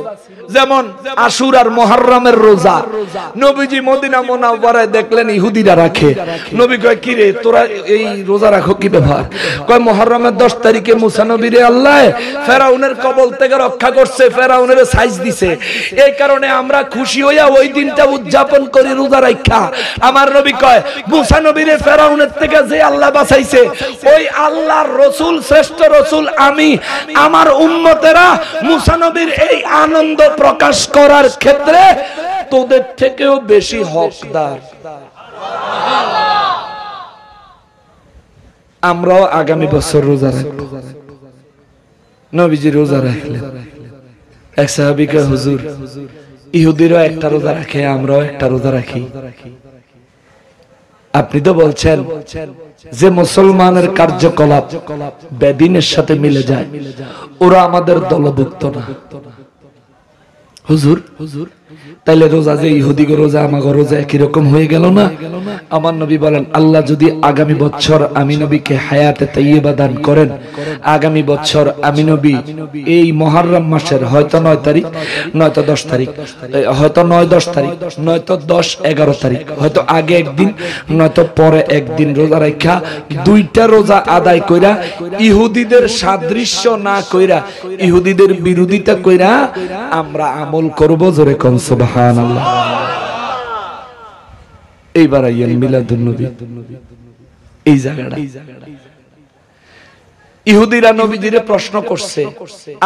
যেমন আশুর আর মহারমের রোজা নবীজি মদিনা মোনাবারায় দেখলেন ইহুদিরা রাখে নবী কয় কি রে তোরা এই রোজা রাখো কি ব্যবহার কয় মহারমের দশ তারিখে মুসা নবীরে আল্লাহ ফেরাউনের কবল থেকে রক্ষা করছে ফেরাউনের সাইজ দিছে এই কারণে আমরা খুশি হইয়া ওই দিনটা উদযাপন করি রোজা রাখা আমার নবী কয় মুসা নবীরে ফেরাউনের থেকে যে আল্লাহ বাঁচাইছে ওই আল্লাহর রসুল শ্রেষ্ঠ রসুল আমি আমার উন্মতেরা মুসানবীর এই আনন্দ প্রকাশ করার ক্ষেত্রে তোদের থেকেও বেশি হকদার আমরাও আগামী বছর রোজা রাখবো নবীজি রোজা রাখলেন এক সাহাবিকা হুজুর ইহুদিরও একটা রোজা রাখে আমরাও একটা রোজা রাখি আপনি তো বলছেন যে মুসলমানের কার্যকলাপ বেদিনের সাথে মিলে যায় ওরা আমাদের দলভুক্ত না হুজুর হুজুর তাইলে রোজা যে ইহুদিগো রোজা আমাগো রোজা একই রকম হয়ে গেল না আমার নবী বলেন আল্লাহ যদি আগামী বছর আমি নবীকে হায়াতে তাইয়েবা দান করেন আগামী বছর আমি নবী এই মহারম মাসের হয়তো নয় তারিখ নয়তো দশ তারিখ হয়তো নয় দশ তারিখ নয়তো দশ এগারো তারিখ হয়তো আগে একদিন নয়তো পরে একদিন রোজা রাখা দুইটা রোজা আদায় কইরা ইহুদিদের সাদৃশ্য না কইরা ইহুদিদের বিরোধিতা কইরা আমরা আমল করব জোরে কনসবা সুবহান এইবার আইয়েন মিলাদুল নবী এই জায়গাটা ইহুদিরা নবীজিরে প্রশ্ন করছে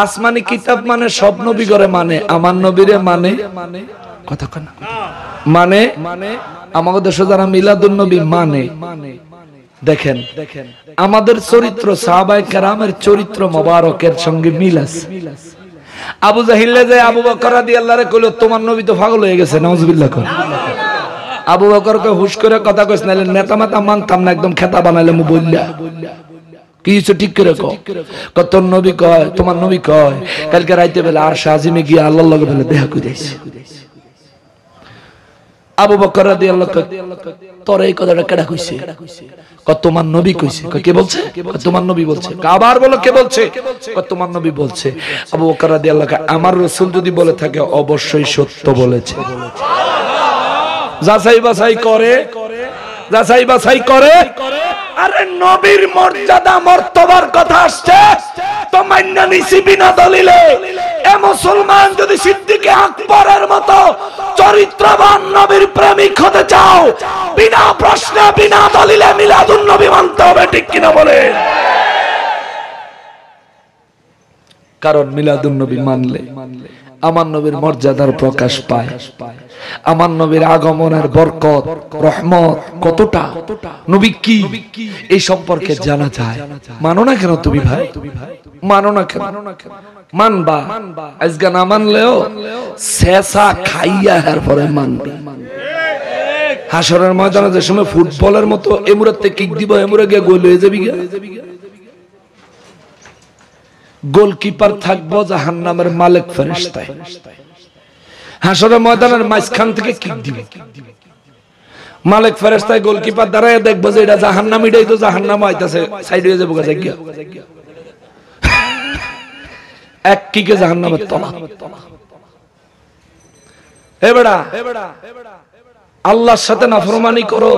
আসমানি কিতাব মানে, মানে সব নবী করে মানে, মানে আমার নবীরে মানে কথা মানে, কন মানে আমাদের দেশে যারা মিলাদুল নবী মানে দেখেন দেখেন আমাদের চরিত্র সাহাবায়ে কেরামের চরিত্র মোবারকের সঙ্গে মিল আছে আবু জাহিল্লা যায় আবু বকর রাদি আল্লাহ কইল তোমার নবী তো পাগল হয়ে গেছে নজবিল্লা কর আবু বকরকে হুশ করে কথা কইস নাইলে নেতা মাতা মানতাম না একদম খেতা বানাইলে মু বললা কিছু ঠিক করে কত নবী কয় তোমার নবী কয় কালকে রাইতে বেলা আর শাহজিমে গিয়ে আল্লাহর লগে বেলা দেখা কই কইছে আবু বকর রাদিয়াল্লাহু তাআলা তোর কথাটা কেডা কইছে তোমার নবী কইছে কে বলছে তোমার নবী বলছে বলো কে বলছে তোমার নবী বলছে আবু বকর রাদিয়াল্লাহু আমার যদি বলে থাকে অবশ্যই সত্য বলেছে যাচাই বাছাই করে যাচাই বাছাই করে আরে নবীর মর্যাদা মর্তবার কথা আসছে তো মান্য নিছি বিনা দলিলে এ মুসলমান যদি সিদ্দিকে আকবরের মতো চরিত্রবান নবীর প্রেমিক হতে চাও বিনা প্রশ্নে বিনা দলিলে মিলাদুন নবী মানতে হবে ঠিক কিনা বলে কারণ মিলাদুন নবী মানলে মানলে আমার নবীর মর্যাদার প্রকাশ পায় আমার নবীর আগমনের বরকত রহমত কতটা নবী কি এই সম্পর্কে জানা যায় মানো না কেন তুমি ভাই মানো না কেন মানবা আজকে না মানলেও শেষা খাইয়া হার পরে মানবে হাসরের ময়দানে যে সময় ফুটবলের মতো এমুরাতে কিক দিব এমুরা গিয়ে গোল হয়ে যাবি গিয়া গোলকিপার থাকবো জাহান নামের মালিক ফেরিস্তায় হাসরের ময়দানের মাঝখান থেকে কিক দিবে মালিক ফেরেস্তায় গোলকিপার দাঁড়ায় দেখবো যে এটা জাহান নাম এটাই তো জাহান নাম আইতাছে সাইড হয়ে যাবো গাছে গিয়া এক কিকে জাহান নামের তলা এবেড়া আল্লাহর সাথে নাফরমানি করো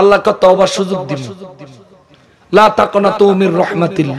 আল্লাহকে তওবার সুযোগ দিব লা তাকনা তুমির রহমাতিল্লাহ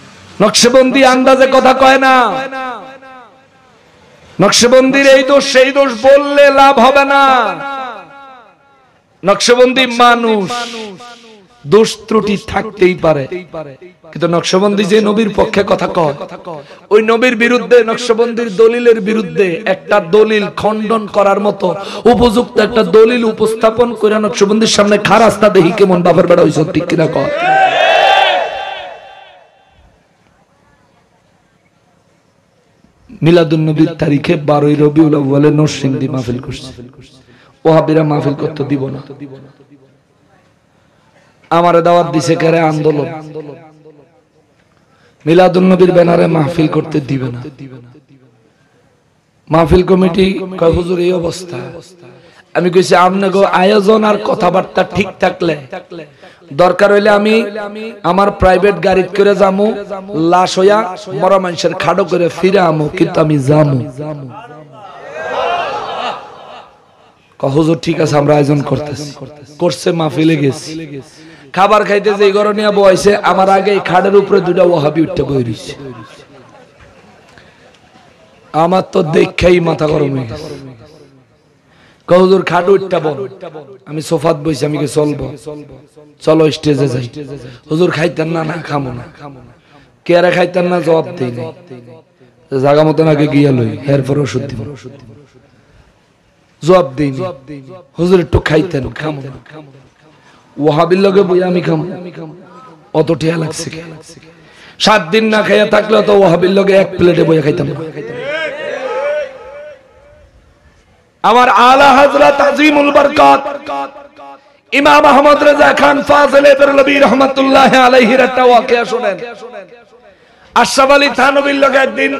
নকশবন্দি আন্দাজে কথা কয় না নকশবন্দির এই দোষ সেই দোষ বললে লাভ হবে না নকশবন্দি মানুষ দোষ ত্রুটি থাকতেই পারে কিন্তু নকশবন্দি যে নবীর পক্ষে কথা কয় ওই নবীর বিরুদ্ধে নকশবন্দির দলিলের বিরুদ্ধে একটা দলিল খণ্ডন করার মতো উপযুক্ত একটা দলিল উপস্থাপন করে নকশবন্দির সামনে খারাস্তা দেখি কেমন বাপের বেড়া ওই ঠিক কিনা কয় মিলাদুন্নবীর তারিখে বারোই রবিউল আউ্বালে নরসিংদী মাহফিল করছে ওহাবিরা মাহফিল করতে দিব না আমার দাওয়াত দিছে কারে আন্দোলন মিলাদুন্নবীর ব্যানারে মাহফিল করতে দিবে না মাহফিল কমিটি কয় হুজুর এই অবস্থা আমি কইছি আপনাকে আয়োজন আর কথাবার্তা ঠিক থাকলে দরকার হইলে আমি আমার প্রাইভেট গাড়ি করে যামু লাশ হইয়া মরা মানুষের খাড়ো করে ফিরে আমু কিন্তু আমি যামু হুজুর ঠিক আছে আমরা আয়োজন করতেছি করছে মাহফিলে গেছি খাবার খাইতে যে ঘরে নিয়ে বয়সে আমার আগে খাড়ের উপরে দুটা ওহাবি উঠতে বই আমার তো দেখাই মাথা গরম হয়ে গেছে কহুজুর খাটো উঠটা বল আমি সোফাত বসে আমি কি চলবো চলো স্টেজে যাই হুজুর খাইতেন না না খামো না কেয়ারা খাইতেন না জবাব দেই না জাগা মতন আগে গিয়া লই এরপর ওষুধ দিব জবাব দেই হুজুর একটু খাইতেন খামো না ওহাবির লগে বই আমি খামো অত টিয়া লাগছে সাত দিন না খাইয়া থাকলে তো ওহাবির লগে এক প্লেটে বই খাইতাম না আমার আলা হাজরা তাজিমুল বরকত ইমাম আহমদ রেজা খান ফাজলে বেরলবি রহমতুল্লাহ আলহির একটা ওয়াকিয়া শুনেন আশরাফ আলী থানবীর লগে একদিন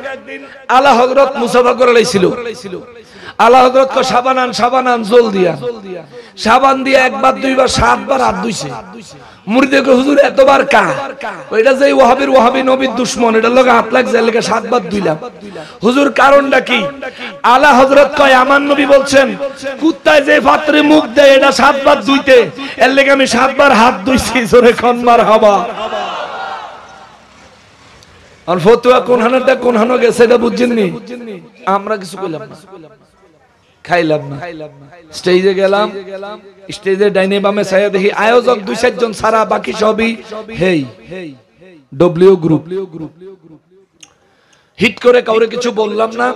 আলা হজরত মুসাফা করে লাইছিল আল্লাহ হজরত আন সাবান আন জল দিয়া সাবান দিয়া একবার দুইবার সাতবার হাত ধুইছে মুরিদেকে হুজুর এতবার কা যে ওয়াহাবির ওয়াহাবি নবীর দুশ্মন এটা লোক হাত লাগছে লেগে সাতবার ধুইলাম হুজুর কারণটা কি আলা হজরত কয় আমার নবী বলছেন কুত্তায় যে পাত্রে মুখ দেয় এটা সাতবার ধুইতে এর লেগে আমি সাতবার হাত ধুইছি জোরে হবা আর ফতুয়া কোন হানাটা কোন হানো গেছে এটা আমরা কিছু কইলাম না খাইলাম না স্টেজে গেলাম স্টেজে ডাইনে বামে সাইয়া দেখি আয়োজক দুই চারজন সারা বাকি সবই হেই ডব্লিউ গ্রুপ হিট করে কাউরে কিছু বললাম না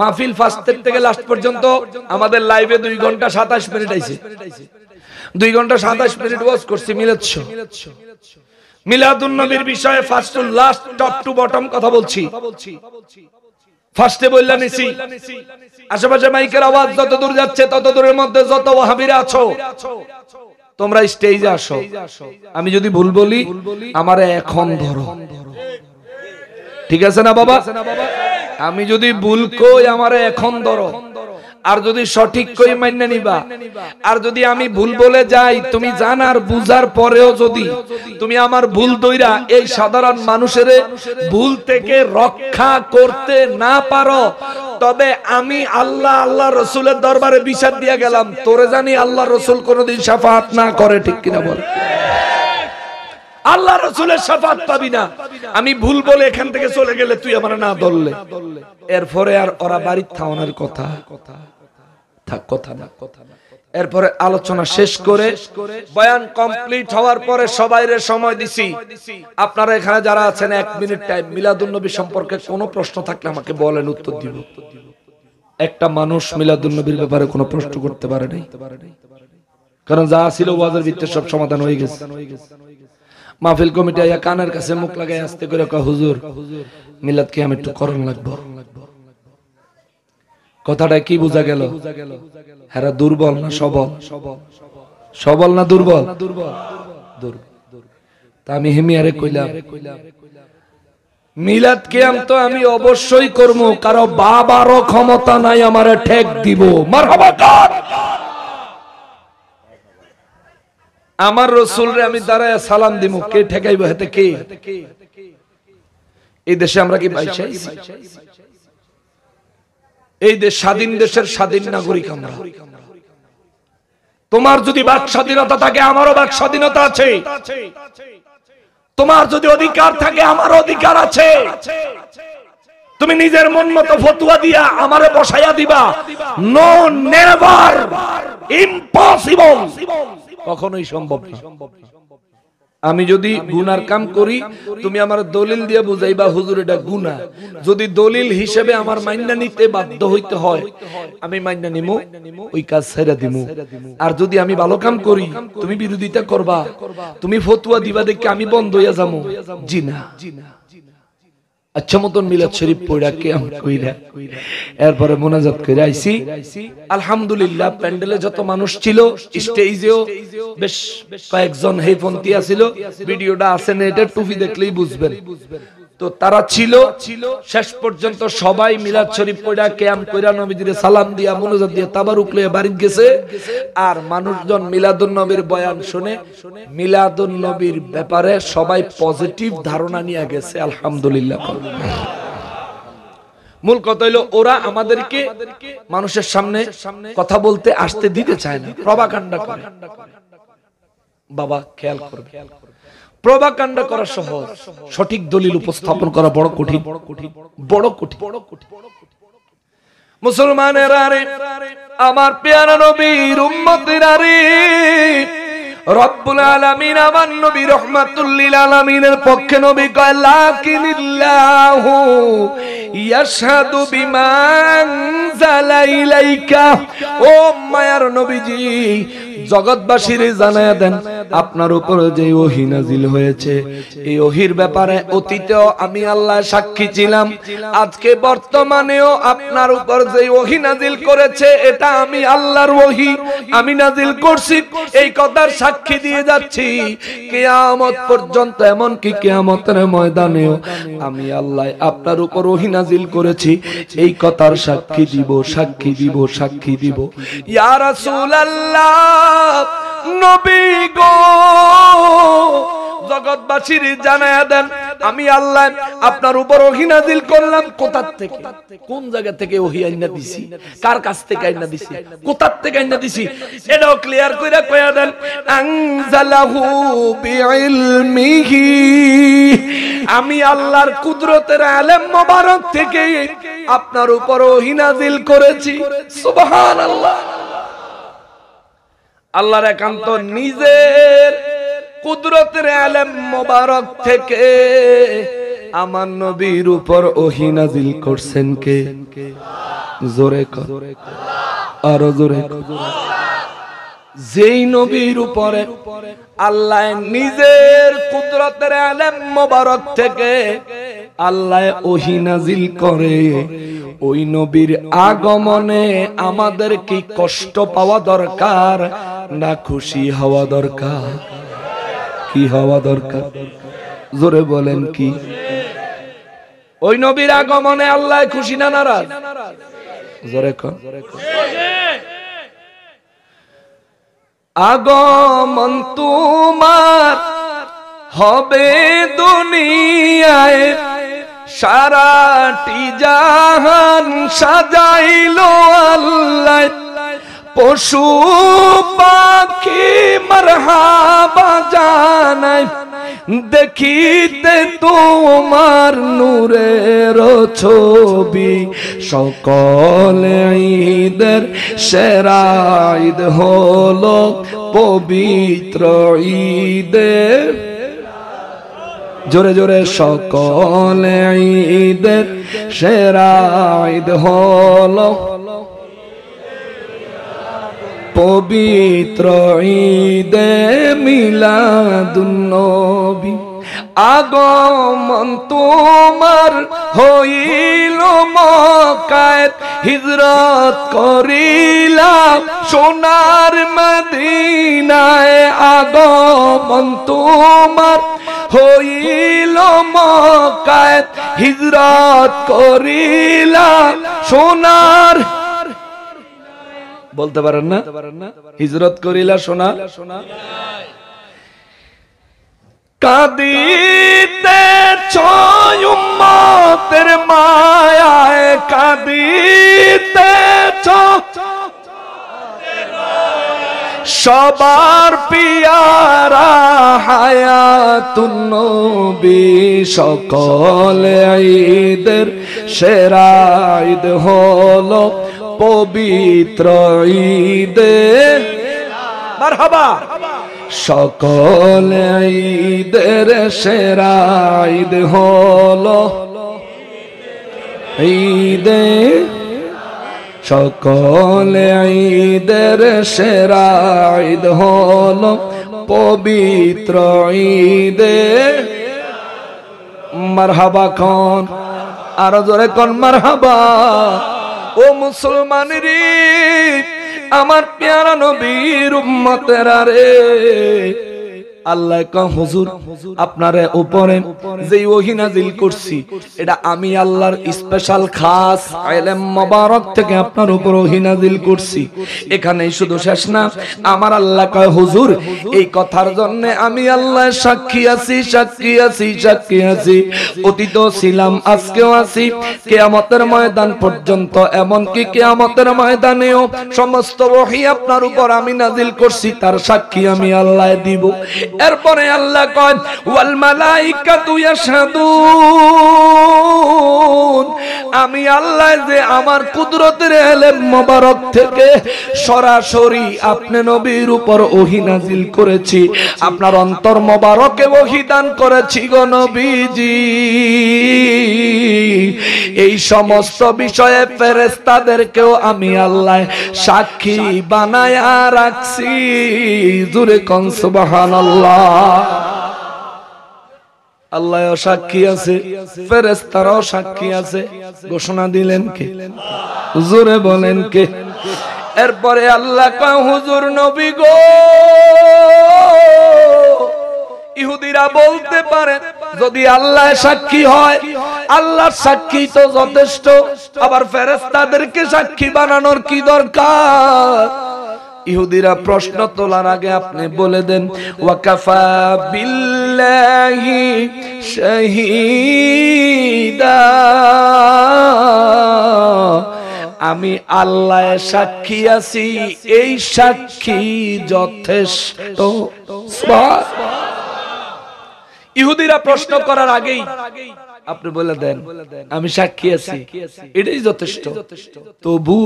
মাহফিল ফার্স্টের থেকে লাস্ট পর্যন্ত আমাদের লাইভে দুই ঘন্টা সাতাশ মিনিট আইছে দুই ঘন্টা সাতাশ মিনিট ওয়াজ করছি মিলাচ্ছ মিলাদুন নবীর বিষয়ে first to last top to bottom কথা বলছি ফার্স্টে বললাম নিছি আশেপাশে মাইকের আওয়াজ যত দূর যাচ্ছে তত দূরের মধ্যে যত ওয়াহাবিরা আছো তোমরা স্টেজে আসো আমি যদি ভুল বলি আমার এখন ধরো ঠিক আছে না বাবা আমি যদি ভুল কই আমার এখন ধরো আর যদি সঠিক কই মান্য নিবা আর যদি আমি ভুল বলে যাই তুমি জানার বুঝার পরেও যদি তুমি আমার ভুল দইরা এই সাধারণ মানুষের ভুল থেকে রক্ষা করতে না পারো তবে আমি আল্লাহ আল্লাহ রসুলের দরবারে বিচার দিয়ে গেলাম তোরে জানি আল্লাহ রসুল কোনদিন সাফাহাত না করে ঠিক কিনা বল আল্লাহ রসুলের সাফাত পাবি না আমি ভুল বলে এখান থেকে চলে গেলে তুই আমার না ধরলে এরপরে আর ওরা বাড়ির থাওনার কথা কথা থাক কথা না কথা না এরপরে আলোচনা শেষ করে বয়ান কমপ্লিট হওয়ার পরে সবাইরে সময় দিছি আপনারা এখানে যারা আছেন এক মিনিট টাইম মিলাদুল নবী সম্পর্কে কোনো প্রশ্ন থাকলে আমাকে বলেন উত্তর দিব একটা মানুষ মিলাদুল নবীর ব্যাপারে কোনো প্রশ্ন করতে পারে নাই কারণ যা ছিল ওয়াজের ভিত্তিতে সব সমাধান হয়ে গেছে মাহফিল কমিটি কানের কাছে মুখ লাগাই আসতে করে হুজুর মিলাদ আমি একটু করণ লাগবো কথাটা কি বোঝা গেল হেরা দুর্বল না সবল সবল না দুর্বল তা আমি হেমিয়ারে কইলাম মিলাদ কেয়াম তো আমি অবশ্যই করবো কারো বাবারও ক্ষমতা নাই আমার ঠেক দিব আমার রসুলরে আমি দাঁড়ায় সালাম দিব কে ঠেকাইব হেতে কে এই দেশে আমরা কি পাইছি এই দেশ স্বাধীন দেশের স্বাধীন নাগরিক আমরা তোমার যদি বাক স্বাধীনতা থাকে আমারও বাক স্বাধীনতা আছে তোমার যদি অধিকার থাকে আমারও অধিকার আছে তুমি নিজের মন মতো ফতুয়া দিয়া আমারে বসাইয়া দিবা নো নেভার ইম্পসিবল কখনোই সম্ভব না আমি যদি গুনার কাম করি তুমি আমার দলিল দিয়ে বুঝাইবা হুজুর এটা গুনা যদি দলিল হিসেবে আমার মাইনা নিতে বাধ্য হইতে হয় আমি মাইনা নিমু ওই কাজ সেরা দিমু আর যদি আমি ভালো কাম করি তুমি বিরোধিতা করবা তুমি ফতুয়া দিবা দেখে আমি বন্ধ হইয়া যাবো জিনা না আচ্ছা মতন মিলাদ আচ্ছা, শরীফ পড়া কে কইরা এরপরে মোনাজাত কইরা আইছি আলহামদুলিল্লাহ প্যান্ডেলে যত মানুষ ছিল স্টেজেও বেশ কয়েকজন হেফন্তি আছিল ভিডিওটা আছে না এটা টুপি দেখলেই বুঝবেন তো তারা ছিল ছিল শেষ পর্যন্ত সবাই মিলাদ শরীফ কইরা ক্যাম্প কইরা নবীজিরে সালাম দিয়া মনোজাত দিয়ে তাবারুক লয়ে বাড়ি গেছে আর মানুষজন মিলাদুন নবীর বয়ান শুনে মিলাদুন নবীর ব্যাপারে সবাই পজিটিভ ধারণা নিয়ে গেছে আলহামদুলিল্লাহ মূল কথা হলো ওরা আমাদেরকে মানুষের সামনে কথা বলতে আসতে দিতে চায় না প্রভাকাণ্ডা করে বাবা খেয়াল করবে প্রভাকাণ্ড করা সহজ সঠিক দলিল উপস্থাপন করা বড় কঠিন বড় কঠিন বড় কঠিন মুসলমানের রে আমার পেয়ারা নবীর উম্মতির রে রব্বুল আলামিন আমার নবী রহমাতুল্লিল আলামিনের পক্ষে নবী কয় লাকিনিল্লাহু ইয়াশহাদু বিমা আনজালা ইলাইকা ও মায়ার নবীজি জগৎবাসীর জানায়া দেন আপনার উপর যে ওহি নাজিল হয়েছে এই ওহির ব্যাপারে অতীতেও আমি আল্লাহ সাক্ষী ছিলাম আজকে বর্তমানেও আপনার উপর যে ওহি নাজিল করেছে এটা আমি আল্লাহর ওহি আমি নাজিল করছি এই কথার সাক্ষী সাক্ষী দিয়ে যাচ্ছি কেয়ামত পর্যন্ত এমনকি কেয়ামতের ময়দানেও আমি আল্লাহ আপনার উপর ওহিনাজিল করেছি এই কথার সাক্ষী দিব সাক্ষী দিব সাক্ষী দিব ইয়া রাসূলুল্লাহ নবী গো জগৎবাসীর জানায় দেন আমি আল্লাহ আপনার উপর অহিনা দিল করলাম কোথার থেকে কোন জায়গা থেকে ওহি আইনা দিছি কার কাছ থেকে আইনা দিছি কোথার থেকে আইনা দিছি এটাও ক্লিয়ার কইরা কয়া দেন আনজালাহু বিইলমিহি আমি আল্লাহর কুদরতের আলেম মোবারক থেকে আপনার উপর ওহি নাজিল করেছি সুবহানাল্লাহ আল্লাহর একান্ত নিজের কুদরতের আলম মোবারক থেকে আমার নবীর উপর ওহি নাজিল করছেন কে জোরে আরো জোরে যেই নবীর উপরে আল্লাহ নিজের কুদরতের আলম মোবারক থেকে আল্লাহ ওহি নাজিল করে ওই নবীর আগমনে আমাদের কি কষ্ট পাওয়া দরকার না খুশি হওয়া দরকার কি হওয়া দরকার জোরে বলেন কি ওই নবীর আগমনে আল্লাহ খুশি না নারাজ জোরে কন আগমন তোমার হবে দুনিয়ায় সারাটি জাহান সাজাইল আল্লাহ পশু পাখি মারহাবা জানাই দেখিতে তোমার নূরের ছবি সকল ঈদের সেরা ঈদ হলো পবিত্র ঈদের জোরে জোরে সকল ঈদের সেরা ঈদ হলো পবিত্র ঈদে মিলাদুন্নবী আগমন তোমার হইল মকায় হিজরত করিলা সোনার মদিনায় আগমন তোমার হইল মকায় হিজরত করিলা সোনার বলতে পারেন না হিজরত করিলা সোনা কাদিতে কাঁদিতে মায় কাদিতে মায়ায় সবার পিয়ারা হায়াতুন্নবী সকল ঈদের সেরা ঈদ হলো পবিত্র ঈদে মারহাবা সকল ঈদের সেরা ঈদ হলো ঈদে সকল ঈদের সেরা ঈদ হলো পবিত্র ঈদে মারহাবা কন আরো জোরে কন মারহাবা ও মুসলমান রে আমার প্যারা নবীর উম্মতেরা রে আল্লাহ কা হুজুর আপনারে উপরে যেই ওহী নাজিল করছি এটা আমি আল্লাহর স্পেশাল খাস ইলম মোবারক থেকে আপনার উপর ওহী নাজিল করছি এখানেই শুধু শেষ না আমার আল্লাহ কয় হুজুর এই কথার জন্য আমি আল্লাহ সাক্ষী আছি সাক্ষী আছি সাক্ষী আছি অতীত ছিলাম আজকেও আছি কিয়ামতের ময়দান পর্যন্ত এমন কি কিয়ামতের ময়দানেও সমস্ত ওহী আপনার উপর আমি নাজিল করছি তার সাক্ষী আমি আল্লাহ দিব এরপরে আল্লাহ কয় ওয়াল মালাইকাতু ইয়াশহাদুন আমি আল্লাহ যে আমার কুদরতের এলেম মোবারক থেকে সরাসরি আপনি নবীর উপর ওহি নাজিল করেছি আপনার অন্তর মোবারকে ওহি দান করেছি গো নবীজি এই সমস্ত বিষয়ে ফেরেস্তাদেরকেও আমি আল্লাহ সাক্ষী বানায়া রাখছি জুরে কনসবাহান আল্লাহ আল্লাহ আল্লাহ সাক্ষী আছে তারাও সাক্ষী আছে ঘোষণা দিলেন কে হুজুরে বলেন কে এরপরে আল্লাহ কা হুজুর নবী গো ইহুদিরা বলতে পারে যদি আল্লাহ সাক্ষী হয় আল্লাহর সাক্ষী তো যথেষ্ট আবার ফেরেস্তাদেরকে সাক্ষী বানানোর কি দরকার ইহুদিরা প্রশ্ন তোলার আগে আপনি বলে দেন ওয়াকাফা বিল্লাহি আমি আল্লাহ সাক্ষী আছি এই সাক্ষী যথেষ্ট ইহুদিরা প্রশ্ন করার আগেই আপনি বলে দেন আমি সাক্ষী আছি এটাই যথেষ্ট তবু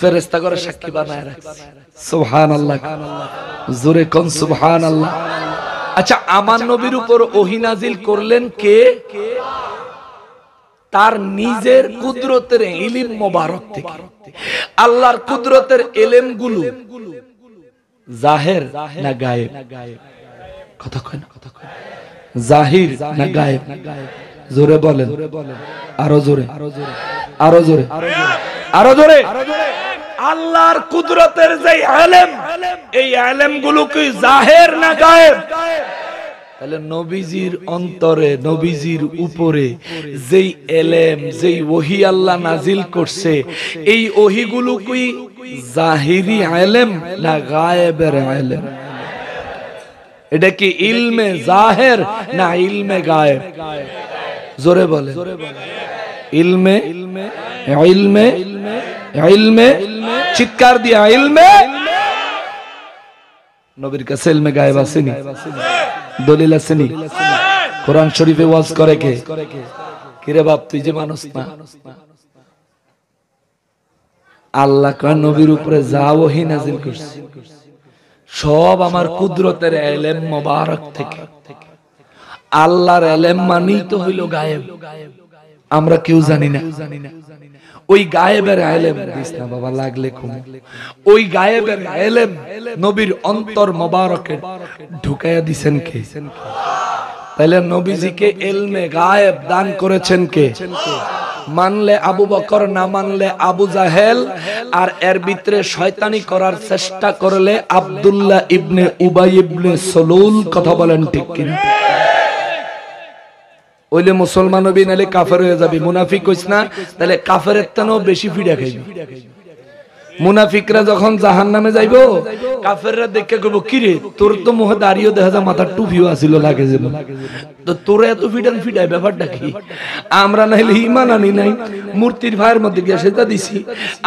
ফেরেস্তা করে সাক্ষী বানায় রাখছি সুহান আল্লাহ জোরে কন সুহান আল্লাহ আচ্ছা আমার আচ্ছা, নবীর উপর ওহিনাজিল করলেন কে তার নিজের কুদরতের ইলিম মোবারক থেকে আল্লাহর কুদরতের এলেম গুলু জাহের না গায়েব কথা কয় না কথা কয় জাহির না গায়েব না গায়েব জোরে বলেন আরো জোরে আরো জোরে আরো জোরে আল্লাহর কুদরতের যে আলেম এই আলেম গুলো কি জাহের না গায়েব তাহলে নবীজির অন্তরে নবীজির উপরে যেই এলেম যেই ওহি আল্লাহ নাজিল করছে এই ওহিগুলো কি জাহিরি আলেম না গায়েবের আলেম এটা কি ইলমে জাহের না ইলমে গায়েব জোরে বলে ইলমে ইলমে ইলমে ইলমে চিৎকার দিয়া ইলমে নবীর কাছে ইলমে গায়েব আসেনি দলিল আসেনি কোরআন শরীফে ওয়াজ করে কে কিরে বাপ তুই যে মানুষ না আল্লাহ কা নবীর উপরে যা ওহি নাজিল করছে সব আমার কুদরতের এলেম মোবারক থেকে আল্লাহর এলেম মানেই তো হইল গায়েব আমরা কেউ জানি না ওই গায়েবের আলেম দিসনা বাবা লাগলে খুব ওই গায়েবের আলেম নবীর অন্তর মোবারকের ঢুকাইয়া দিছেন কে তাহলে নবীজিকে এলমে গায়েব দান করেছেন কে মানলে আবু বকর না মানলে আবু জাহেল আর এর ভিতরে শয়তানি করার চেষ্টা করলে আবদুল্লাহ ইবনে উবাই ইবনে সলুল কথা বলেন ঠিক কিনা ওইলে মুসলমান হবি নাহলে কাফের হয়ে যাবি মুনাফিক কইস না তাহলে কাফের তেনও বেশি ফিডা খাইবি মুনাফিকরা যখন জাহান নামে যাইব কাফেররা দেখে করবো কিরে তোর তো মুহে দাঁড়িয়ে দেখা যায় মাথার টুপিও আসিল লাগে যেন তো তোর এত ফিটান ফিটায় ব্যাপারটা কি আমরা নাইলে ইমান আনি নাই মূর্তির ভাইয়ের মধ্যে গিয়ে সেটা দিছি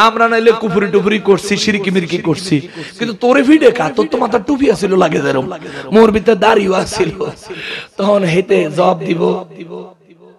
আমরা নাইলে কুপুরি টুপুরি করছি সিরকি মিরকি করছি কিন্তু তোরে ফিটে কা তোর তো মাথার টুপি আসিল লাগে যেরম মোর ভিতরে দাঁড়িয়েও আসিল তখন হেতে জবাব দিব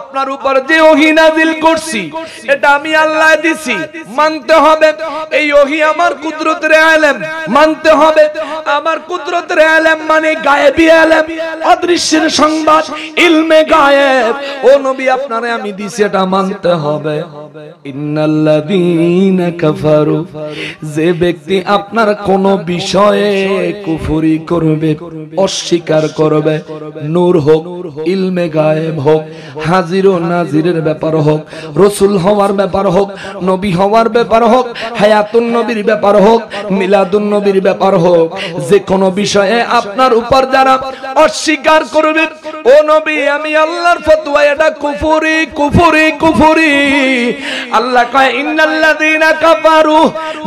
আপনার উপর যে ওহি নাজিল করছি এটা আমি আল্লাহ দিছি মানতে হবে এই ওহি আমার কুদরতের আলেম মানতে হবে আমার কুদরতের আলেম মানে গায়েবি আলেম অদৃশ্যের সংবাদ ইলমে গায়েব ও নবী আপনারে আমি দিছি এটা মানতে হবে ইন্নাল্লাযীনা কাফারু যে ব্যক্তি আপনার কোন বিষয়ে কুফরি করবে অস্বীকার করবে নূর হোক ইলমে গায়েব হোক হাজির ও নাজিরের ব্যাপার হোক রসুল হওয়ার ব্যাপার হোক নবী হওয়ার ব্যাপার হোক হায়াতুন নবীর ব্যাপার হোক মিলাদুন নবীর ব্যাপার হোক যে কোনো বিষয়ে আপনার উপর যারা অস্বীকার করবে ও নবী আমি আল্লাহর ফতোয়া এটা কুফুরি কুফুরি কুফুরি আল্লাহ কয় ইন্নাল্লাযিনা কাফারু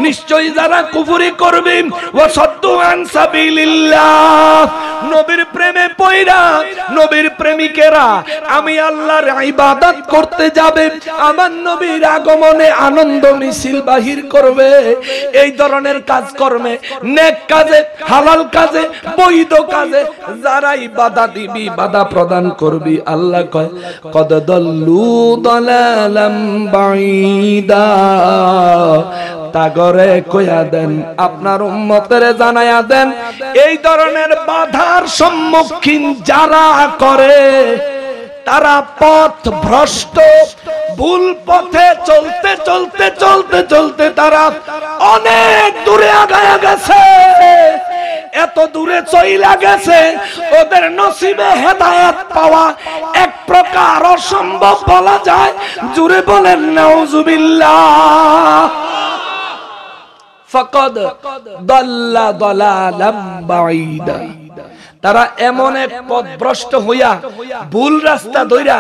নিশ্চয়ই যারা কুফুরি করবে ওয়া সাদ্দু আন সাবিলিল্লাহ নবীর প্রেমে পয়রা নবীর প্রেমিকেরা আমি আল্লাহ আল্লাহর ইবাদত করতে যাবে আমার নবীর আগমনে আনন্দ মিছিল বাহির করবে এই ধরনের কাজ কর্মে নেক কাজে হালাল কাজে বৈধ কাজে যারাই বাধা দিবি বাধা প্রদান করবি আল্লাহ কয় কদ দল্লু দলালাম বাইদা তাগরে কয়া দেন আপনার উম্মতের জানাইয়া দেন এই ধরনের বাধার সম্মুখীন যারা করে তারা পথ ভ্রষ্ট ভুল পথে চলতে চলতে চলতে চলতে তারা অনেক দূরে আগায় গেছে এত দূরে চইলা গেছে ওদের নসিবে হেদায়াত পাওয়া এক প্রকার অসম্ভব বলা যায় জুড়ে বলেন নাউজুবিল্লাহ ফকদ দল্লা দলালাম বাইদা তারা এমন এক পথভ্রষ্ট হইয়া ভুল রাস্তা দইরা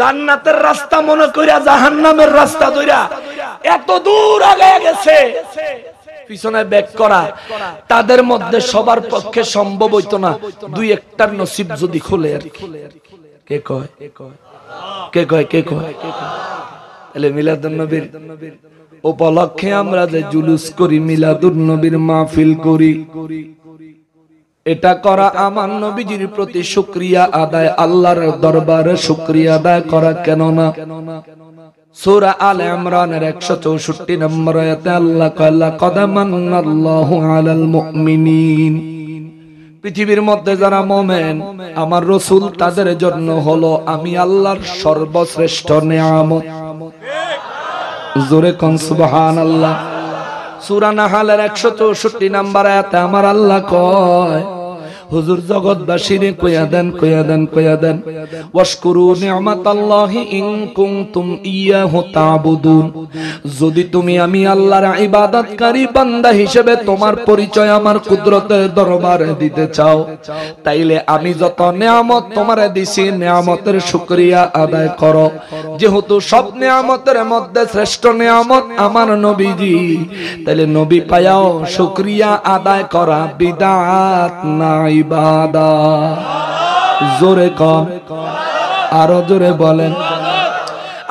জান্নাতের রাস্তা মনে কইরা জাহান্নামের রাস্তা দইরা এত দূর আগে গেছে পিছনে ব্যাক করা তাদের মধ্যে সবার পক্ষে সম্ভব হইতো না দুই একটার নসিব যদি খুলে আর কে কয় কে কয় কে কয় তাহলে মিলাদুন নবীর উপলক্ষে আমরা যে জুলুস করি মিলাদুন নবীর মাহফিল করি এটা করা আমার নবীজির প্রতি শুক্রিয়া আদায় আল্লাহর দরবারে শুক্রিয়া আদায় করা কেন না সূরা আল ইমরানের 164 নম্বর আয়াতে আল্লাহ কয়লা কদামান্নাল্লাহু আলাল মুমিনিন পৃথিবীর মধ্যে যারা মুমিন আমার রসুল তাদের জন্য হলো আমি আল্লাহর সর্বশ্রেষ্ঠ নিয়ামত জোরে কোন সুবহানাল্লাহ সূরা নাহালের 164 নম্বর আয়াতে আমার আল্লাহ কয় হুজুর জগৎবাসীরে কয়া দেন কয়া দেন কয়া দেন ওয়াশকুরু নি'মাতাল্লাহি ইন কুনতুম ইয়াহু তা'বুদুন যদি তুমি আমি আল্লাহর ইবাদতকারী বান্দা হিসেবে তোমার পরিচয় আমার কুদরতের দরবারে দিতে চাও তাইলে আমি যত নিয়ামত তোমারে দিছি নিয়ামতের শুকরিয়া আদায় করো যেহেতু সব নিয়ামতের মধ্যে শ্রেষ্ঠ নিয়ামত আমার নবীজি তাইলে নবী পায়াও শুকরিয়া আদায় করা বিদাত নাই জোরে কম আরো জোরে বলেন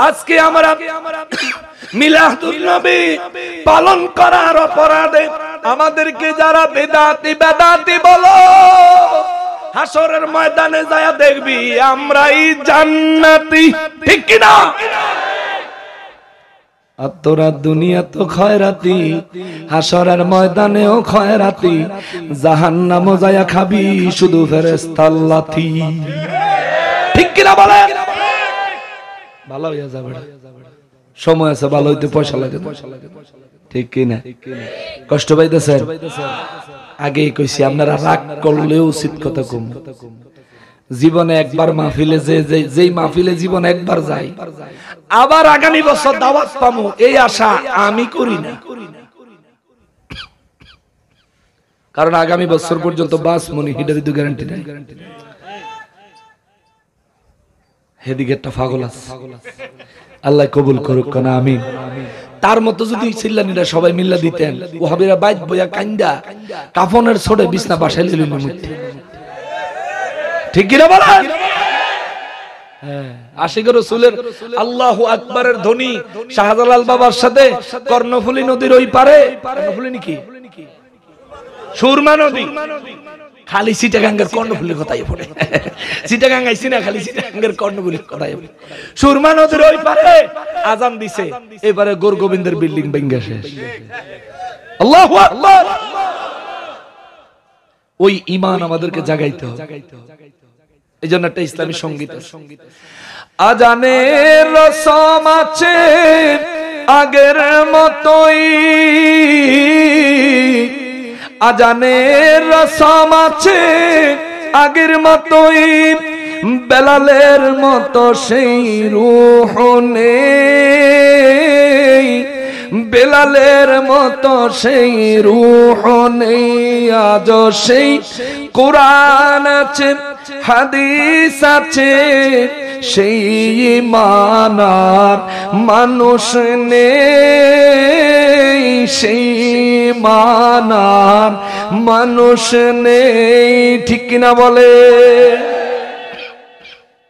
আজকে আমরা মিলাদুল নবী পালন করার অপরাধে আমাদেরকে যারা বেদাতি বেদাতি বলো হাসরের ময়দানে যায় দেখবি আমরাই জান্নাতি ঠিক কিনা আর তোরা দুনিয়া তো খয়রাতি হাসরের ময়দানেও খয়রাতি জাহান নাম যায়া খাবি শুধু ফেরেস্তাল্লাথি ঠিক কিনা বলে ভালো হইয়া যাবে সময় আছে ভালো হইতে পয়সা লাগে ঠিক কিনা কষ্ট পাইতেছেন আগে কইছি আপনারা রাগ করলেও উচিত কথা কম জীবনে একবার মাহফিলে যে যেই মাহফিলে জীবন একবার যায় আবার আগামী বছর দাওয়াত পাবো এই আশা আমি করি না কারণ আগামী বছর পর্যন্ত বাস মনি হিটারি তো গ্যারান্টি নেই হেদিকে একটা ফাগল আল্লাহ কবুল করুক কেনা আমি তার মতো যদি সবাই মিল্লা দিতেন ওহাবিরা বাইত বইয়া কান্দা কাফনের ছোটে বিছনা বাসায় ঠিক কিনা বলা হ্যাঁ আশিকের রসুলের আল্লাহ আকবরের ধ্বনি শাহজালাল বাবার সাথে কর্ণফুলী নদীর ওই পারে কর্ণফুলী নাকি সুরমা নদী খালি সিটাগাঙ্গের কর্ণফুলের কথাই পড়ে সিটাগাং আইসি না খালি সিটাগাঙ্গের কর্ণফুলের কথাই পড়ে সুরমা নদীর ওই পারে আজান দিছে এবারে গোর গোবিন্দের বিল্ডিং ভেঙ্গে শেষ আল্লাহু আকবার ওই ইমান আমাদেরকে জাগাইতে হবে এই জন্য একটা ইসলামী সঙ্গীত সঙ্গীত আজানের রসম আছে আগের মতোই আজানের রসম আছে আগের মতোই বেলালের মতো সেই রুহনে বেলালের মতো সেই রুহ নেই আজ সেই কোরআন আছে হাদিস আছে সেই মানার মানুষ নেই সেই মানার মানুষ নেই ঠিক কিনা বলে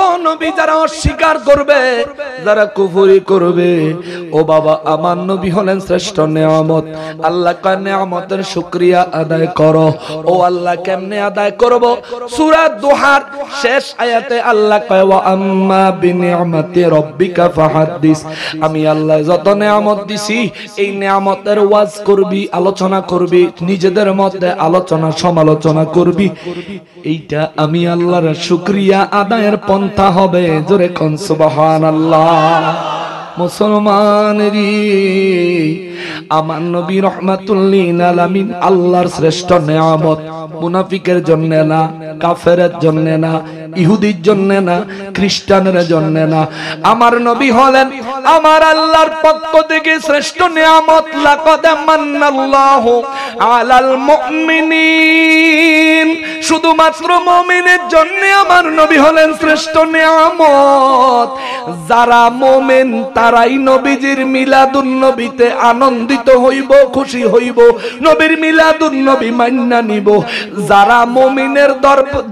ও নবী যারা অস্বীকার করবে যারা করবে ও বাবা আমার নবী হলেন শ্রেষ্ঠ নেয়ামত আল্লাহ আদায় করো ও আল্লাহ কেমনে আদায় করব দোহার শেষ আয়াতে আল্লাহ কয় আমি আল্লাহ যত নেয়ামত দিছি এই নেয়ামতের ওয়াজ করবি আলোচনা করবি নিজেদের মধ্যে আলোচনা সমালোচনা করবি এইটা আমি আল্লাহর শুক্রিয়া আদায়ের পর পন্থা হবে জোরে কন আল্লাহ মুসলমান আমার নবী রহমাতুল্লিন আলামিন আল্লাহর শ্রেষ্ঠ নেয়ামত মুনাফিকের জন্য না কাফেরের জন্য না ইহুদির জন্য না খ্রিস্টানের জন্য না আমার নবী হলেন আমার আল্লাহর পক্ষ থেকে শ্রেষ্ঠ নিয়ামত লাকাদ মান্নাল্লাহু আলাল মুমিনিন শুধুমাত্র মুমিনের জন্য আমার নবী হলেন শ্রেষ্ঠ নিয়ামত যারা মুমিন তারা তারাই নবীজির মিলাদুন নবীতে আনন্দিত হইব খুশি হইব নবীর মিলাদুন নবী মান্না নিব যারা মমিনের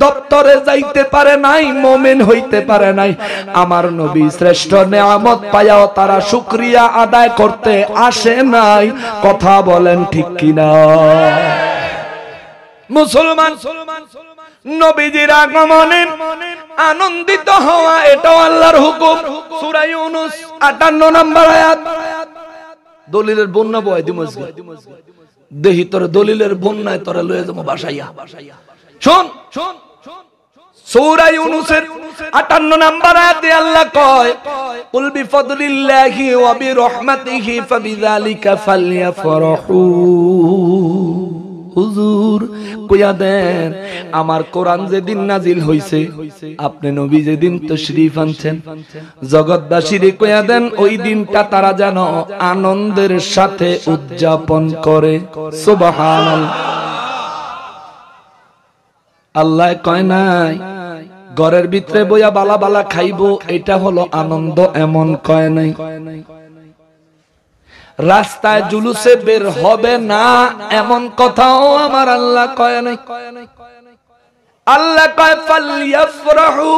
দপ্তরে যাইতে পারে নাই মমিন হইতে পারে নাই আমার নবী শ্রেষ্ঠ নেয়ামত পায়াও তারা শুক্রিয়া আদায় করতে আসে নাই কথা বলেন ঠিক কিনা মুসলমান মুসলমান নবীজির আগমনে আনন্দিত হওয়া এটাও আল্লাহর হুকুম সূরা ইউনুস 58 নম্বর আয়াত দলিলের বন্যা বয় দিমজগে দেহি তোর দলিলের বন্যায় তোর লয়ে যাবো বাসাইয়া শোন শোন সূরা ইউনুসের 58 নম্বর আয়াতে আল্লাহ কয় কুল বিফদলিল্লাহি ওয়া বিরহমাতিহি ফাবিযালিকা ফালইয়াফরাহু হুজুর কইয়া দেন আমার কোরআন যেদিন নাজিল হইছে আপনি নবী যেদিন শরীফ আনছেন জগৎবাসীরে কইয়া দেন ওই দিনটা তারা যেন আনন্দের সাথে উদযাপন করে সুবহানাল্লাহ আল্লাহ কয় নাই ঘরের ভিতরে বইয়া বালা বালা খাইবো এটা হলো আনন্দ এমন কয় নাই রাস্তায় জুলুসে বের হবে না এমন কথাও আমার আল্লাহ কয় নাই আল্লাহ কয় ফাল্লিয়াফরাহু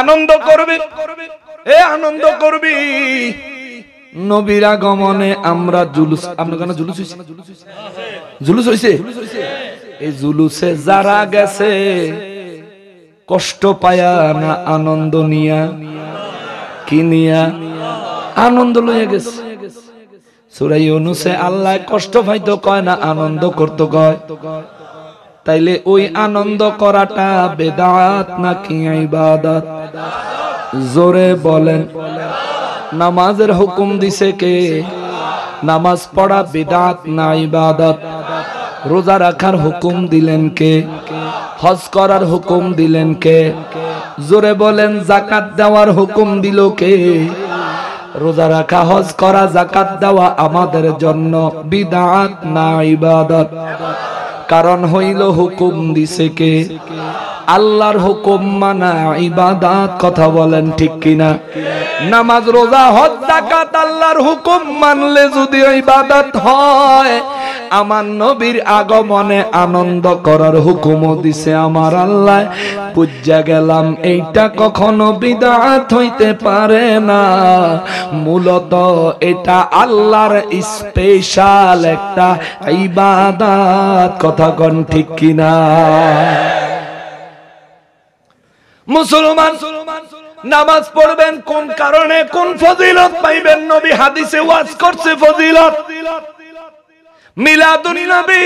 আনন্দ করবে এ আনন্দ করবি নবীর আগমনে আমরা জুলুস আমরা কেন জুলুস হইছে জুলুস হইছে এই জুলুসে যারা গেছে কষ্ট পায়া না আনন্দ নিয়া কি নিয়া আনন্দ লইয়া গেছে সুরাই অনুসে আল্লাহ কষ্ট পাইতো কয় না আনন্দ করতো কয় তাইলে ওই আনন্দ করাটা বেদাত নাকি ইবাদত জোরে বলেন নামাজের হুকুম দিছে কে নামাজ পড়া বেদাত না ইবাদত রোজা রাখার হুকুম দিলেন কে হজ করার হুকুম দিলেন কে জোরে বলেন জাকাত দেওয়ার হুকুম দিল কে রোজা রাখা হজ করা জাকাত দেওয়া আমাদের জন্য বিদাত না ইবাদত কারণ হইল হুকুম দিছে কে আল্লাহর হুকুম মানা ইবাদাত কথা বলেন ঠিক কিনা নামাজ রোজা হজ জাকাত আল্লাহর হুকুম মানলে যদি ইবাদত হয় আমার নবীর আগমনে আনন্দ করার হুকুমও দিছে আমার আল্লাহ পূজা গেলাম এইটা কখনো বিদাত হইতে পারে না মূলত এটা আল্লাহর স্পেশাল একটা ইবাদাত কথা কন ঠিক কিনা মুসলমান নামাজ পড়বেন কোন কারণে কোন ফজিলত পাইবেন নবী হাদিসে ওয়াজ করছে ফজিলত নবী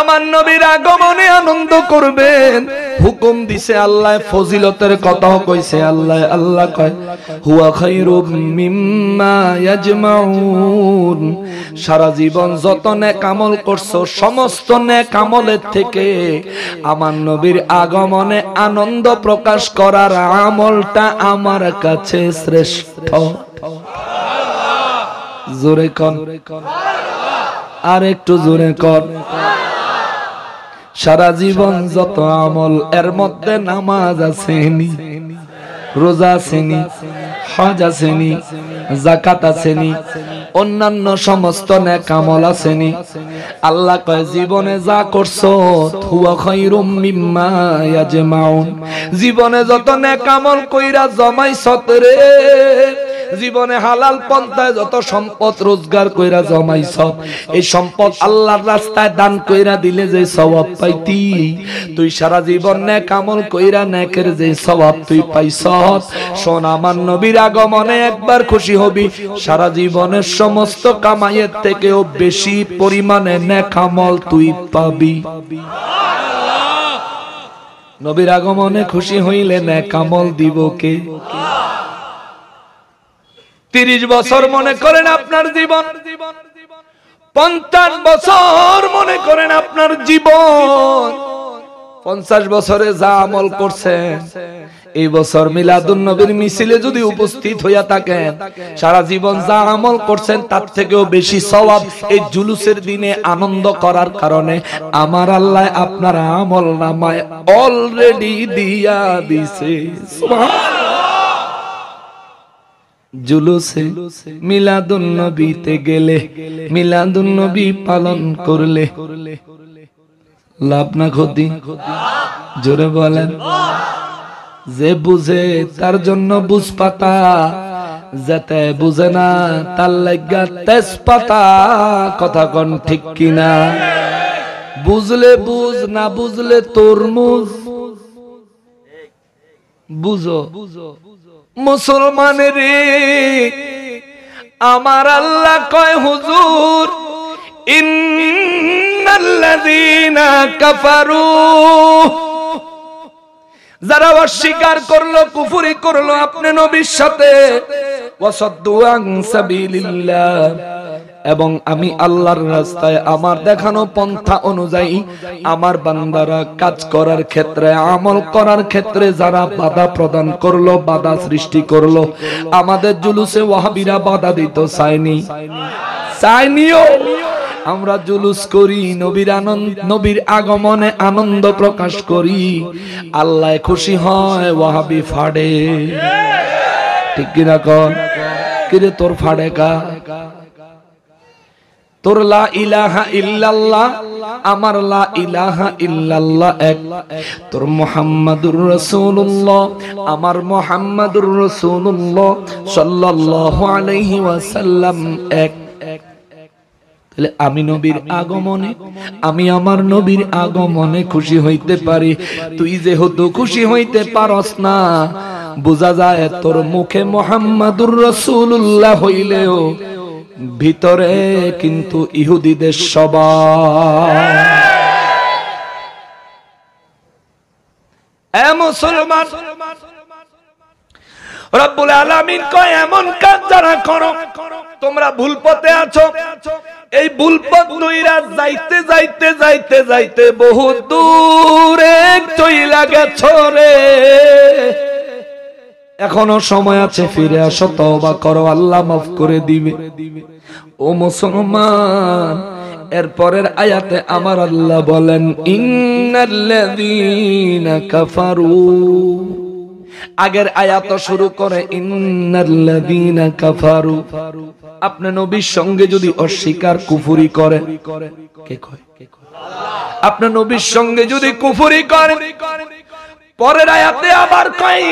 আমার নবীর আগমনে আনন্দ করবেন হুকুম দিছে আল্লাহ ফজিলতের কইছে আল্লাহ আল্লাহ কয় হুয়া মিম্মা ইয়াজমাউন সারা জীবন যত নেক আমল করছো সমস্ত নেক আমলের থেকে আমার নবীর আগমনে আনন্দ প্রকাশ করার আমলটা আমার কাছে শ্রেষ্ঠ জোরে কন আর একটু জোরে কর সারা জীবন যত আমল এর মধ্যে নামাজ আছে রোজা আসেনি হজ আসেনি জাকাত আসেনি অন্যান্য সমস্ত নেক আমল আসেনি আল্লাহ কয় জীবনে যা করছো হুয়া খায়রুম মিম্মা ইয়াজমাউন জীবনে যত নেক আমল কইরা জমাইছ রে জীবনে হালাল পন্থায় যত সম্পদ রোজগার কইরা জমাইছ এই সম্পদ আল্লাহর রাস্তায় দান কইরা দিলে যে সওয়াব পাইতি তুই সারা জীবন নেক আমল কইরা নেকের যে সওয়াব তুই পাইছ শোন আমার নবীর আগমনে একবার খুশি হবি সারা জীবনের সমস্ত কামাইয়ের থেকেও বেশি পরিমাণে নেক আমল তুই পাবি নবীর আগমনে খুশি হইলে নেক আমল দিব কে তিরিশ বছর মনে করেন আপনার জীবন পঞ্চাশ বছর মনে করেন আপনার জীবন পঞ্চাশ বছরে যা আমল করছেন এই বছর নবীর মিছিলে যদি উপস্থিত হইয়া থাকেন সারা জীবন যা আমল করছেন তার থেকেও বেশি স্বভাব এই জুলুসের দিনে আনন্দ করার কারণে আমার আল্লাহ আপনার আমল নামায় অলরেডি দিয়া দিছে জুলুসে মিলাদুন নবীতে গেলে মিলাদুন নবী পালন করলে লাভ না ক্ষতি জোরে বলেন যে বুঝে তার জন্য বুঝ পাতা যাতে বুঝে না তার লাগা তেজ পাতা কথা কন ঠিক কিনা বুঝলে বুঝ না বুঝলে মুজ বুঝো বুঝো মুসলমানের আমার আল্লাহ কয় হুজুর ইন্নাল্লাযীনা কাফারু যারা অস্বীকার করলো কুফুরি করলো আপনি নবীর সাথে ওয়াসাদ্দু আন এবং আমি আল্লাহর রাস্তায় আমার দেখানো পন্থা অনুযায়ী আমার বান্দারা কাজ করার ক্ষেত্রে আমল করার ক্ষেত্রে যারা বাধা প্রদান করলো বাধা সৃষ্টি করলো আমাদের জুলুসে ওয়াহাবিরা বাধা দিত চায়নি চায়নিও আমরা জুলুস করি নবীর আনন্দ নবীর আগমনে আনন্দ প্রকাশ করি আল্লাহ খুশি হয় ওয়াহাবি ফাড়ে ঠিক কিনা কর কিরে তোর ফাড়ে কা তোর লা ইলাহা ইল্লাল্লাহ আমার লা ইলাহা ইল্লাল্লাহ এক তোর মুহাম্মাদুর রাসূলুল্লাহ আমার মুহাম্মাদুর রাসূলুল্লাহ সাল্লাল্লাহু আলাইহি ওয়াসাল্লাম এক তাহলে আমি নবীর আগমনে আমি আমার নবীর আগমনে খুশি হইতে পারি তুই যেহেতু খুশি হইতে পারস না বোঝা যায় তোর মুখে মোহাম্মদুর রসুল্লাহ হইলেও ভিতরে কিন্তু ইহুদিদের সবাই মুসলমান রব্বুল কয় এমন কাজ যারা করো তোমরা ভুল পথে আছো এই ভুল পথ নইরা যাইতে যাইতে যাইতে যাইতে বহু দূরে চইলা গেছো রে এখনো সময় আছে ফিরে আসো তওবা করো আল্লাহ মাফ করে দিবে ও মুসলমান এরপরের আয়াতে আমার আল্লাহ বলেন ইন্নাল্লাযীনা কাফারু আগের আয়াত শুরু করে ইন্নাল্লাযীনা কাফারু আপনি নবীর সঙ্গে যদি অস্বীকার কুফুরি করে কে কয় আপনি নবীর সঙ্গে যদি কুফুরি করে পরের আয়াতে আবার কয়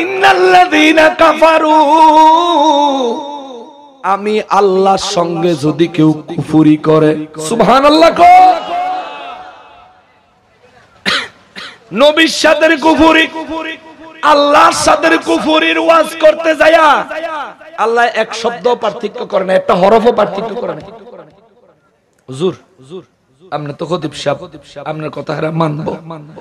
আমি আল্লাহর সঙ্গে যদি কেউ কুফুরি করে সুবহানাল্লাহ নবীর সাথে কুফুরি আল্লাহর সাথে কুফুরির ওয়াজ করতে যায়া আল্লাহ এক শব্দ পার্থক্য করে না একটা হরফ পার্থক্য করে না হুজুর আপনি তো আপনার কথা মানবো মানবো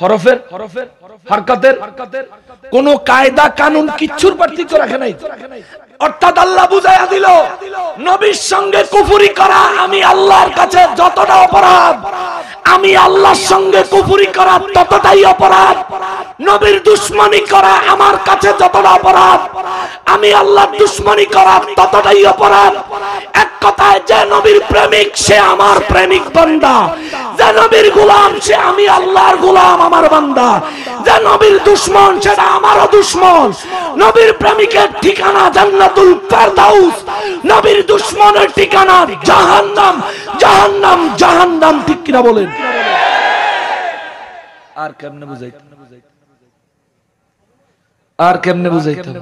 হরফের হরফের হরকাতের হরকাতের কোন কায়দা কানুন কিচ্ছুর পার্থক্য রাখে নাই অর্থাৎ আল্লাহ বুঝাইয়া দিল নবীর সঙ্গে কুফুরি করা আমি আল্লাহর কাছে যতটা অপরাধ আমি আল্লাহর সঙ্গে কুফুরি করা ততটাই অপরাধ নবীর দুশ্মনী করা আমার কাছে যতটা অপরাধ আমি আল্লাহর দুশ্মনী করা ততটাই অপরাধ এক কথায় যে নবীর প্রেমিক সে আমার প্রেমিক বন্দা যে নবীর গোলাম সে আমি আল্লাহর গোলাম আমার বান্দা যে নবীর দুশ্মন সেটা আমারও দুশ্মন নবীর প্রেমিকের ঠিকানা জান্নাতুল ফেরদাউস নবীর দুশ্মনের ঠিকানা জাহান্নাম জাহান্নাম জাহান্নাম ঠিক কিনা বলেন আর কেমনে বুঝাই আর কেমনে বুঝাইতাম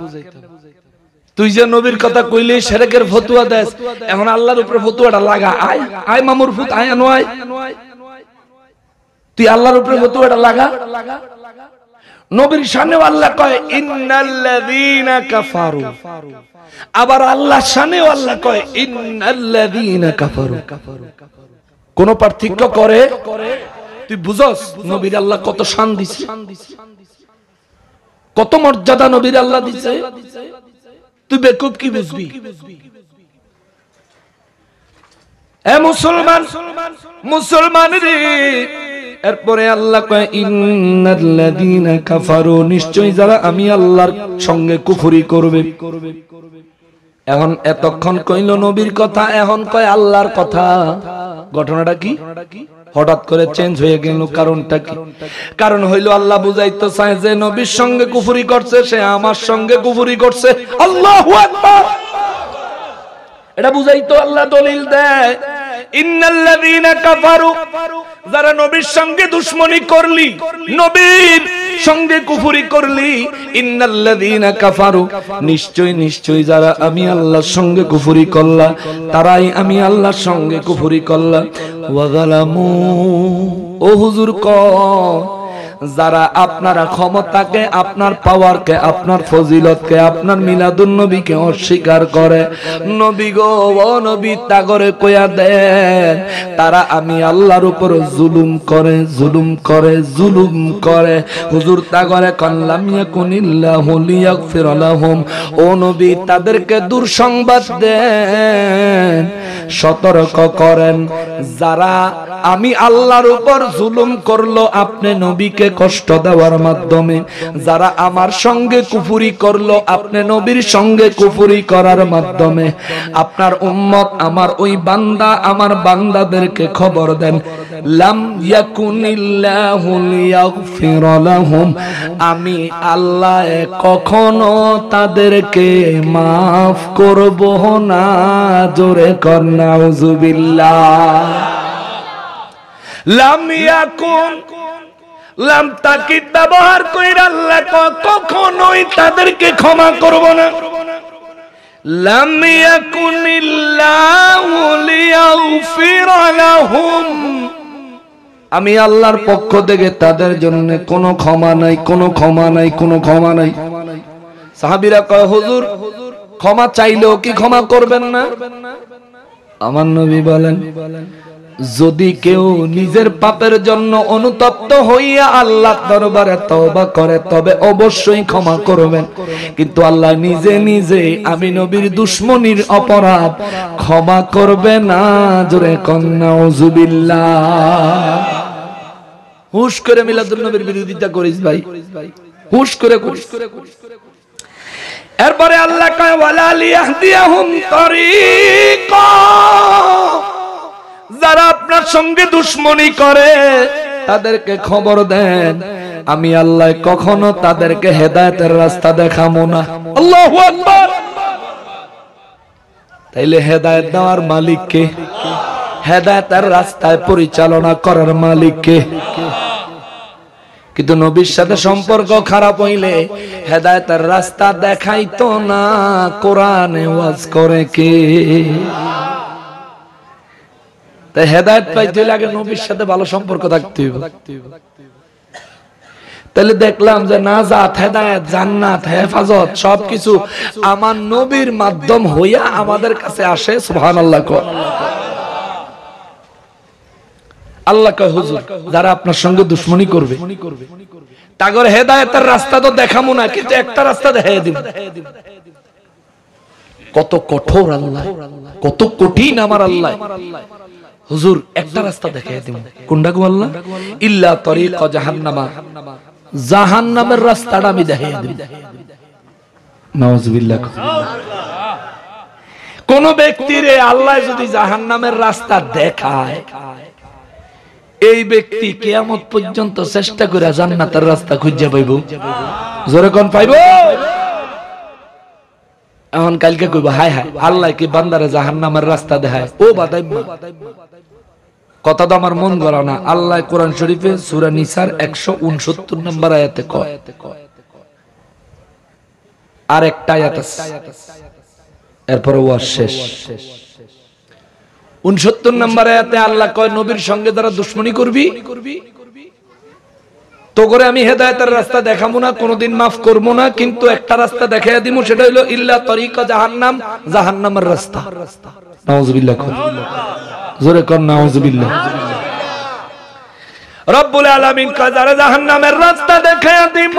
তুই যে নবীর কথা কইলি সেরেকের ফতুয়া দেশ এখন আল্লাহর উপরে ফতুয়াটা লাগা আয় আয় মামুর ফুত আয় আনো আয় তুই আল্লাহর উপরে হতো এটা লাগা নবীর সামনে আল্লাহ কয় ইন্নাল্লাযীনা কাফারু আবার আল্লাহ সামনে আল্লাহ কয় ইন্নাল্লাযীনা কাফারু কোন পার্থক্য করে তুই বুঝছ নবীর আল্লাহ কত শান দিছে কত মর্যাদা নবীর আল্লাহ দিছে তুই বেকুব কি বুঝবি এ মুসলমান মুসলমান রে এরপরে আল্লাহ কয় ইন্নাল্লাযীনা কাফারু নিশ্চয়ই যারা আমি আল্লাহর সঙ্গে কুফুরি করবে এখন এতক্ষণ কইল নবীর কথা এখন কয় আল্লাহর কথা ঘটনাটা কি হঠাৎ করে চেঞ্জ হয়ে গেল কারণটা কি কারণ হইল আল্লাহ বুঝাইতো চায় যে নবীর সঙ্গে কুফুরি করছে সে আমার সঙ্গে কুফুরি করছে আল্লাহ এটা বুঝাইতো আল্লাহ দলিল দেয় ইন্নাল্লাযীনা কাফারু যারা নবীর সঙ্গে দুশমনি করলি নবীর সঙ্গে কুফুরি করলি ইন্নাল্লাযীনা কাফারু নিশ্চয় নিশ্চয় যারা আমি আল্লাহর সঙ্গে কুফুরি করলা তারাই আমি আল্লাহর সঙ্গে কুফুরি করলা ওয়া যালামু ও হুজুর ক যারা আপনার ক্ষমতাকে আপনার পাওয়ারকে আপনার ফজিলতকে আপনার মিলাদুন নবীকে অস্বীকার করে নবী গো নবী তা করে কয়া দেন তারা আমি আল্লাহর উপর জুলুম করে জুলুম করে জুলুম করে হুজুর তা তাগরে কল্লাম কুনিল্লা লিয়াগফির লাহুম ও নবী তাদেরকে দূর সংবাদ দেন সতর্ক করেন যারা আমি আল্লাহর উপর জুলুম করলো আপনি নবীকে নবীকে কষ্ট দেওয়ার মাধ্যমে যারা আমার সঙ্গে কুফুরি করলো আপনি নবীর সঙ্গে কুফুরি করার মাধ্যমে আপনার উম্মত আমার ওই বান্দা আমার বান্দাদেরকে খবর দেন লাম ইয়াকুনিল্লাহু লিয়াগফির লাহুম আমি আল্লাহ কখনো তাদেরকে মাফ করব না জোরে কর নাউজুবিল্লাহ লাম ইয়াকুন লাম তাকিদ ব্যবহার কইরা আল্লাহ কখনোই তাদেরকে ক্ষমা করব না লাম ইয়াকুনিল্লাহু লিয়াগফির লাহুম আমি আল্লাহর পক্ষ থেকে তাদের জন্য কোনো ক্ষমা নাই কোনো ক্ষমা নাই কোনো ক্ষমা নাই সাহাবীরা কয় হুজুর ক্ষমা চাইলেও কি ক্ষমা করবেন না আমার নবী বলেন যদি কেউ নিজের পাপের জন্য অনুতপ্ত হইয়া আল্লাহ দরবারে তবা করে তবে অবশ্যই ক্ষমা করবেন কিন্তু আল্লাহ নিজে নিজে আমি নবীর দুশ্মনির অপরাধ ক্ষমা করবে না জোরে কন্যা ওজুবিল্লা হুশ করে মিলাদুল নবীর বিরোধিতা করিস ভাই হুশ করে হুশ করে এরপরে আল্লাহ কয় ওয়ালা লিয়াহদিয়াহুম তারিকা যারা আপনার সঙ্গে দুশ্মনী করে তাদেরকে খবর দেন আমি আল্লাহ কখনো তাদেরকে হেদায়তের রাস্তা দেখাবো না আল্লাহ তাইলে হেদায়ত দেওয়ার মালিককে হেদায়তের রাস্তায় পরিচালনা করার মালিককে কিন্তু নবীর সাথে সম্পর্ক খারাপ হইলে হেদায়তের রাস্তা দেখাইতো না কোরআনে ওয়াজ করে কে তাই হেদায়ত পাইতে হলে আগে নবীর সাথে ভালো সম্পর্ক থাকতে হবে তাহলে দেখলাম যে না যা হেদায়ত জান্নাত হেফাজত সবকিছু আমার নবীর মাধ্যম হইয়া আমাদের কাছে আসে সুবহানাল্লাহ আল্লাহ কয় হুজুর যারা আপনার সঙ্গে দুশ্মনী করবে তাগর হেদায়েতের রাস্তা তো দেখামু না কিন্তু একটা রাস্তা দেখাই দিব কত কঠোর আল্লাহ কত কঠিন আমার আল্লাহ হুজুর একটা রাস্তা দেখাই দিব কোনটা গো আল্লাহ ইল্লা তরিক জাহান্নামা জাহান্নামের রাস্তাটা আমি দেখাই দিব নাউজুবিল্লাহ কোন ব্যক্তির আল্লাহ যদি জাহান্নামের রাস্তা দেখায় এই ব্যক্তি কেয়ামত পর্যন্ত চেষ্টা করে জান্নাতের রাস্তা খুঁজে পাইব জোরে কোন পাইব এখন কালকে কইব হায় হায় আল্লাহ কি বান্দারে জাহান্নামের রাস্তা দেখায় ও বাদাইম্মা কথা তো আমার মন গড়া না আল্লাহ কোরআন শরীফে সুরা নিসার একশো উনসত্তর নম্বর আয়াতে কয় আর একটা এরপরে ওয়াজ শেষ উনসত্তর নম্বর আয়াতে আল্লাহ কয় নবীর সঙ্গে তারা দুশ্মনী করবি তো করে আমি হেদায়তের রাস্তা দেখাবো না কোনোদিন মাফ করবো না কিন্তু একটা রাস্তা দেখাইয়া দিব সেটা হলো ইল্লা তরিকা জাহান্নাম জাহান্নামের রাস্তা নওয়াজ জোরে কর নাউজুবিল্লাহ রব্বুল আলামিন কাজারে জাহান্নামের রাস্তা দেখায় দিব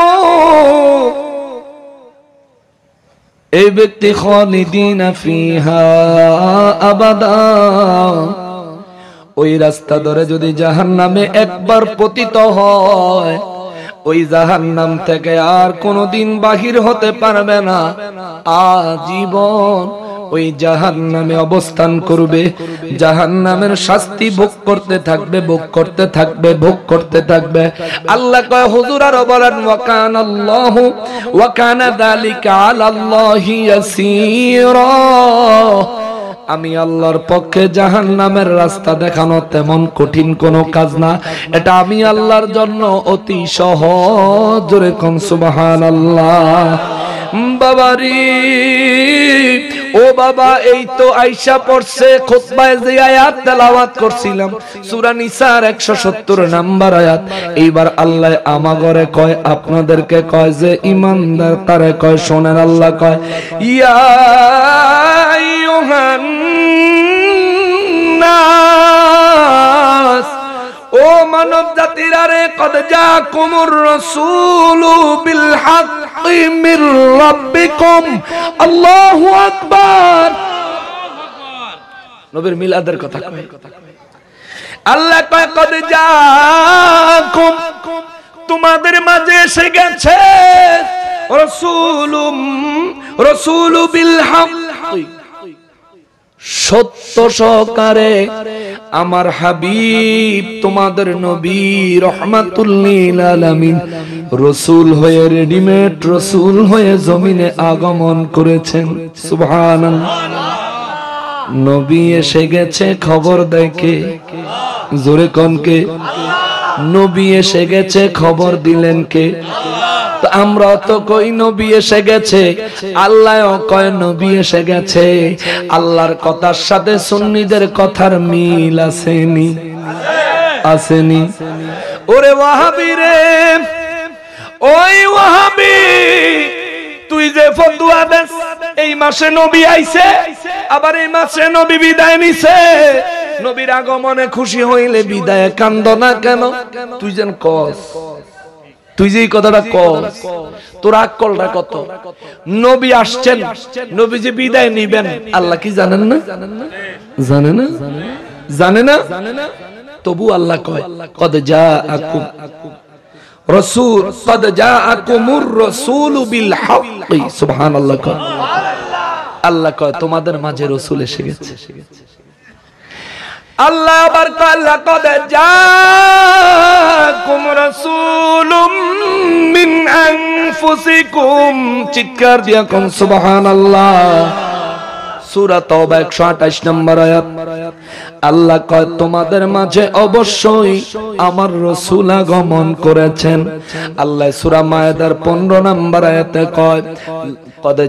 এই ব্যক্তি খালিদিন ফিহা আবাদা ওই রাস্তা ধরে যদি জাহান্নামে একবার পতিত হয় ওই জাহান্নাম থেকে আর কোনোদিন বাহির হতে পারবে না আজীবন ওই জাহান নামে অবস্থান করবে জাহান নামের শাস্তি ভোগ করতে থাকবে ভোগ করতে থাকবে ভোগ করতে থাকবে আল্লাহ কয় হুজুর আর বলেন ওয়াকান আল্লাহ ওয়াকান দালিকা আল্লাহি ইয়াসীরা আমি আল্লাহর পক্ষে জাহান নামের রাস্তা দেখানো তেমন কঠিন কোনো কাজ না এটা আমি আল্লাহর জন্য অতি সহজ রে কনসুবাহান আল্লাহ বাবারি ও বাবা এই তো আইসা পড়ছে যে আয়াত তেলাওয়াত করছিলাম সুরানিসার একশো সত্তর নাম্বার আয়াত এইবার আল্লাহ আমাগরে কয় আপনাদেরকে কয় যে ইমানদার তারে কয় শোনেন আল্লাহ কয় ইয়া আইয়ুহান মানব জাতির আরে কদ যা কুমুর রসুলু বিল আকবার নবীর মিলাদের কথা আল্লাহ কদ যা তোমাদের মাঝে এসে গেছে রাসূলুম রাসূলু সত্য সহকারে আমার হাবিব তোমাদের নবী রহমাতুল্লিল আলামিন রসুল হয়ে রেডিমেড রসুল হয়ে জমিনে আগমন করেছেন সুবহানাল্লাহ নবী এসে গেছে খবর দেখে জোরে কনকে আল্লাহ নবী এসে গেছে খবর দিলেন কে আমরা তো কই নবী এসে গেছে আল্লাহ কয় নবী এসে গেছে আল্লাহর কথার সাথে সুন্নিদের কথার মিল আসেনি আসেনি ওরে ওয়াহাবি রে ওই ওয়াহাবি তুই যে ফতুয়া দেস এই মাসে নবী আইছে আবার এই মাসে নবী বিদায় নিছে নবীর আগমনে খুশি হইলে বিদায় কান্দ না কেন তুই যেন কস তুই যে কথাটা কস তোর আকলটা কত নবী আসছেন নবী যে বিদায় নিবেন আল্লাহ কি জানেন না জানে না জানে না তবু আল্লাহ কয় কদ যা আকুম রসুল কদ যা আকুমুর রসুল বিল হাক্কি সুবহানাল্লাহ কয় আল্লাহ কয় তোমাদের মাঝে রসুল এসে গেছে আল্লাহ আবার লাকাদ জাআকুম রাসূলুম চিৎকার দিয়া কোন সুবহানাল্লাহ সূরা নম্বর আল্লাহ কয় তোমাদের মাঝে অবশ্যই আমার রসুল আগমন করেছেন আল্লাহ মায়েদার পনেরো নম্বর আয়াতে কয় কদ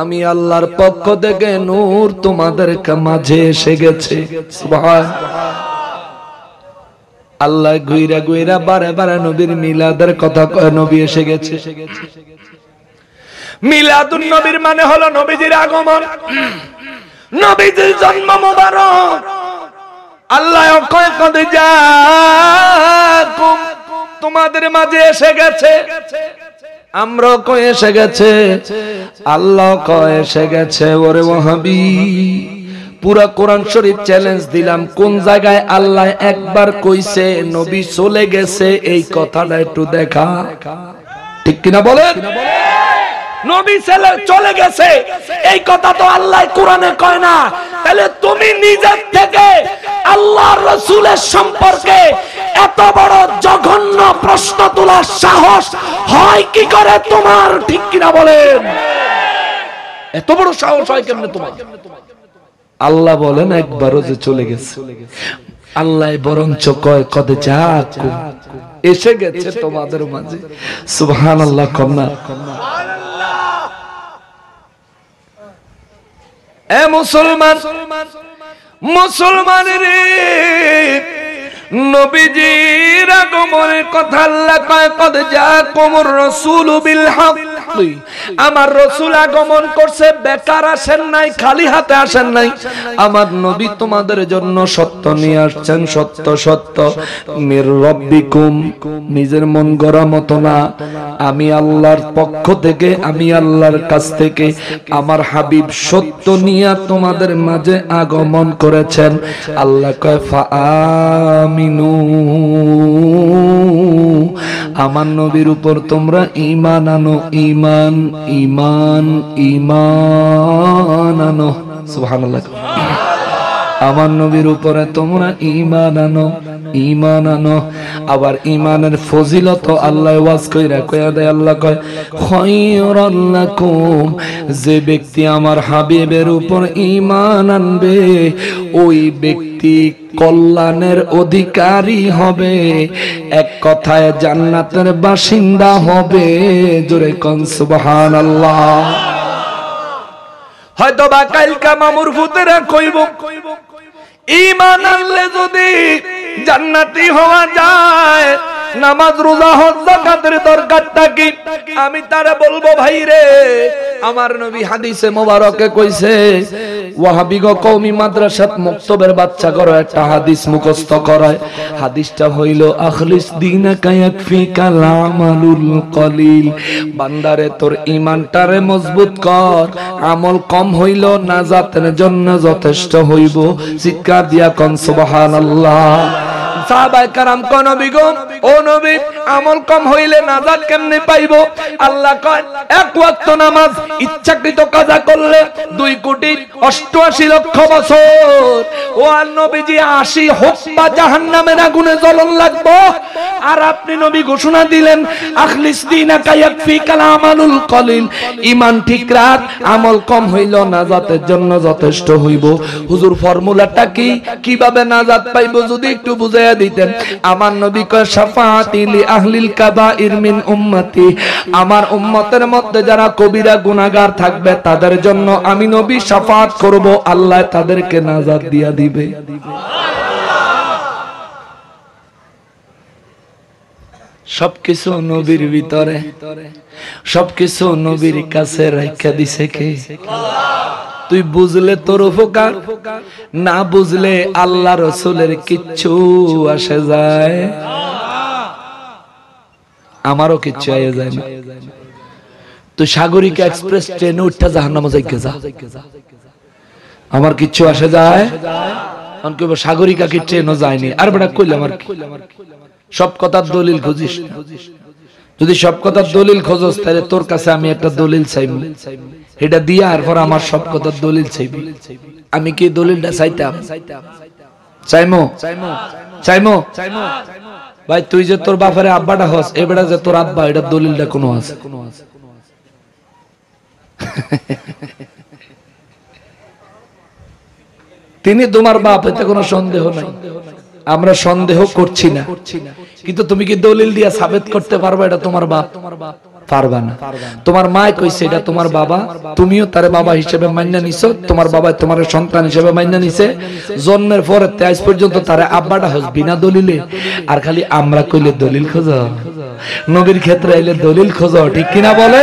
আমি আল্লাহর পক্ষ থেকে নূর তোমাদের মাঝে এসে গেছে আল্লাহ গুইরা গুইরা বারে বারে নবীর মিলাদের কথা নবী এসে গেছে মিলাদুন নবীর মানে হলো নবীজির আগমন নবীজির জন্ম আল্লাহ কদে যা তোমাদের মাঝে এসে গেছে আমরা কয়ে এসে গেছে আল্লাহ কয়ে এসে গেছে ওরে ওহাবি পুরা কোরআন শরীফ চ্যালেঞ্জ দিলাম কোন জায়গায় আল্লাহ একবার কইছে নবী চলে গেছে এই কথাটা একটু দেখা ঠিক কিনা বলেন নবী ছেলে চলে গেছে এই কথা তো আল্লাহ কোরআনে কয় না তাহলে তুমি নিজের থেকে আল্লাহ রসুলের সম্পর্কে এত বড় জঘন্য প্রশ্ন তোলার সাহস হয় কি করে তোমার ঠিক কিনা বলেন এত বড় সাহস হয় কেমনে তোমার আল্লাহ বলেন একবারও যে চলে গেছে আল্লাহ বরঞ্চ কয় কদে যাক এসে গেছে তোমাদের মাঝে সুবহান আল্লাহ কন্যা এ মুসলমান মুসলমান রে নবীজির আগমনের কথা আল্লাহ কয় কদ বিল আমার রসুল আগমন করছে বেকার আসেন নাই খালি হাতে আসেন নাই আমার নবী তোমাদের জন্য সত্য নিয়ে আসছেন সত্য সত্য মির রব্বিকুম নিজের মন গড়া মতো না আমি আল্লাহর পক্ষ থেকে আমি আল্লাহর কাছ থেকে আমার হাবিব সত্য নিয়ে তোমাদের মাঝে আগমন করেছেন আল্লাহ কয় ফা আমি আমিনু আমার নবীর উপর তোমরা ইমান আনো ইমান ইমান ইমান আনো আমার নবীর উপরে তোমরা ইমান আনো ইমান আনো আবার ইমানের ফজিলত আল্লাহ ওয়াজ কইরা কয়া দেয় আল্লাহ কয় খয়রাল্লাকুম যে ব্যক্তি আমার হাবিবের উপর ইমান আনবে ওই ব্যক্তি ব্যক্তি কল্যাণের অধিকারী হবে এক কথায় জান্নাতের বাসিন্দা হবে জোরে কনসুবাহান আল্লাহ হয়তো বা কালকা মামুর ভূতেরা কইব ইমান আনলে যদি জান্নাতি হওয়া যায় নামাজ রোজা হজ জাকাতের দরকার থাকি আমি তারে বলবো ভাই রে আমার নবী হাদিসে মোবারকে কইছে ওয়াহাবিগ কওমি মাদ্রাসাত মুক্তবের বাচ্চা করো একটা হাদিস মুখস্থ করায় হাদিসটা হইল আখলিস কায়াক ফি কালামালুল কলিল বান্দারে তোর ঈমানটারে মজবুত কর আমল কম হইল নাজাতের জন্য যথেষ্ট হইব চিৎকার দিয়া কন সুবহানাল্লাহ আমল কম হইলে পাইব আল্লাহ এক ওয়াক্ত নামাজ ইচ্ছাকৃত কাজা করলে দুই কোটি অষ্টআশি লক্ষ বছর ও আর নবীজি আশি হোক বা জাহান নামের আগুনে জ্বলন লাগবো আর আপনি নবী ঘোষণা দিলেন আখলিস দিনাকা ইয়াকফি কলিল ইমান ঠিক রাত আমল কম হইল নাজাতের জন্য যথেষ্ট হইব হুজুর ফর্মুলাটা কি কিভাবে নাজাত পাইব যদি একটু বুঝায় দিতেন আমার সাফাতিলি আহলিল উম্মতি আমার উম্মতের মধ্যে যারা কবিরা থাকবে তাদের জন্য আমি নবী সাফাত করব আল্লাহ তাদেরকে দিয়া দিবে সবকিছু নবীর ভিতরে সবকিছু নবীর কাছে রাখা দিছে কে আল্লাহ তুই বুঝলে তোর উপকার না বুঝলে আল্লাহ রসুলের কিচ্ছু আসে যায় আমারও কিচ্ছু আয়ে যায় না তুই সাগরিক এক্সপ্রেস ট্রেনে উঠতে জাহান্নামে যা আমার কিচ্ছু আসে যায় সাগরিকা কি ট্রেনও যায়নি আর বেটা কইলাম সব কথার দলিল খুঁজিস যদি সব কথার দলিল খোঁজস তাহলে তোর কাছে আমি একটা দলিল চাইব এটা দিয়ে আর পর আমার সব কথার দলিল চাইবি আমি কি দলিলটা চাইতাম চাইমো চাইমো চাইমো ভাই তুই যে তোর বাপারে আব্বাটা হস এবারে যে তোর আব্বা এটা দলিলটা কোনো আছে তিনি তোমার বাপ এতে কোনো সন্দেহ নাই আমরা সন্দেহ করছি না কিন্তু তুমি কি দলিল দিয়া সাবেত করতে পারবা এটা তোমার বাপ তোমার বাপ তোমার মা কইছে এটা তোমার বাবা তুমিও তার বাবা হিসেবে মান্য নিছো তোমার বাবা তোমার সন্তান হিসেবে মান্য নিছে জন্মের পরে তেইশ পর্যন্ত তার আব্বাটা হস বিনা দলিলে আর খালি আমরা কইলে দলিল খোঁজ নবীর ক্ষেত্রে এলে দলিল খোঁজ ঠিক কিনা বলে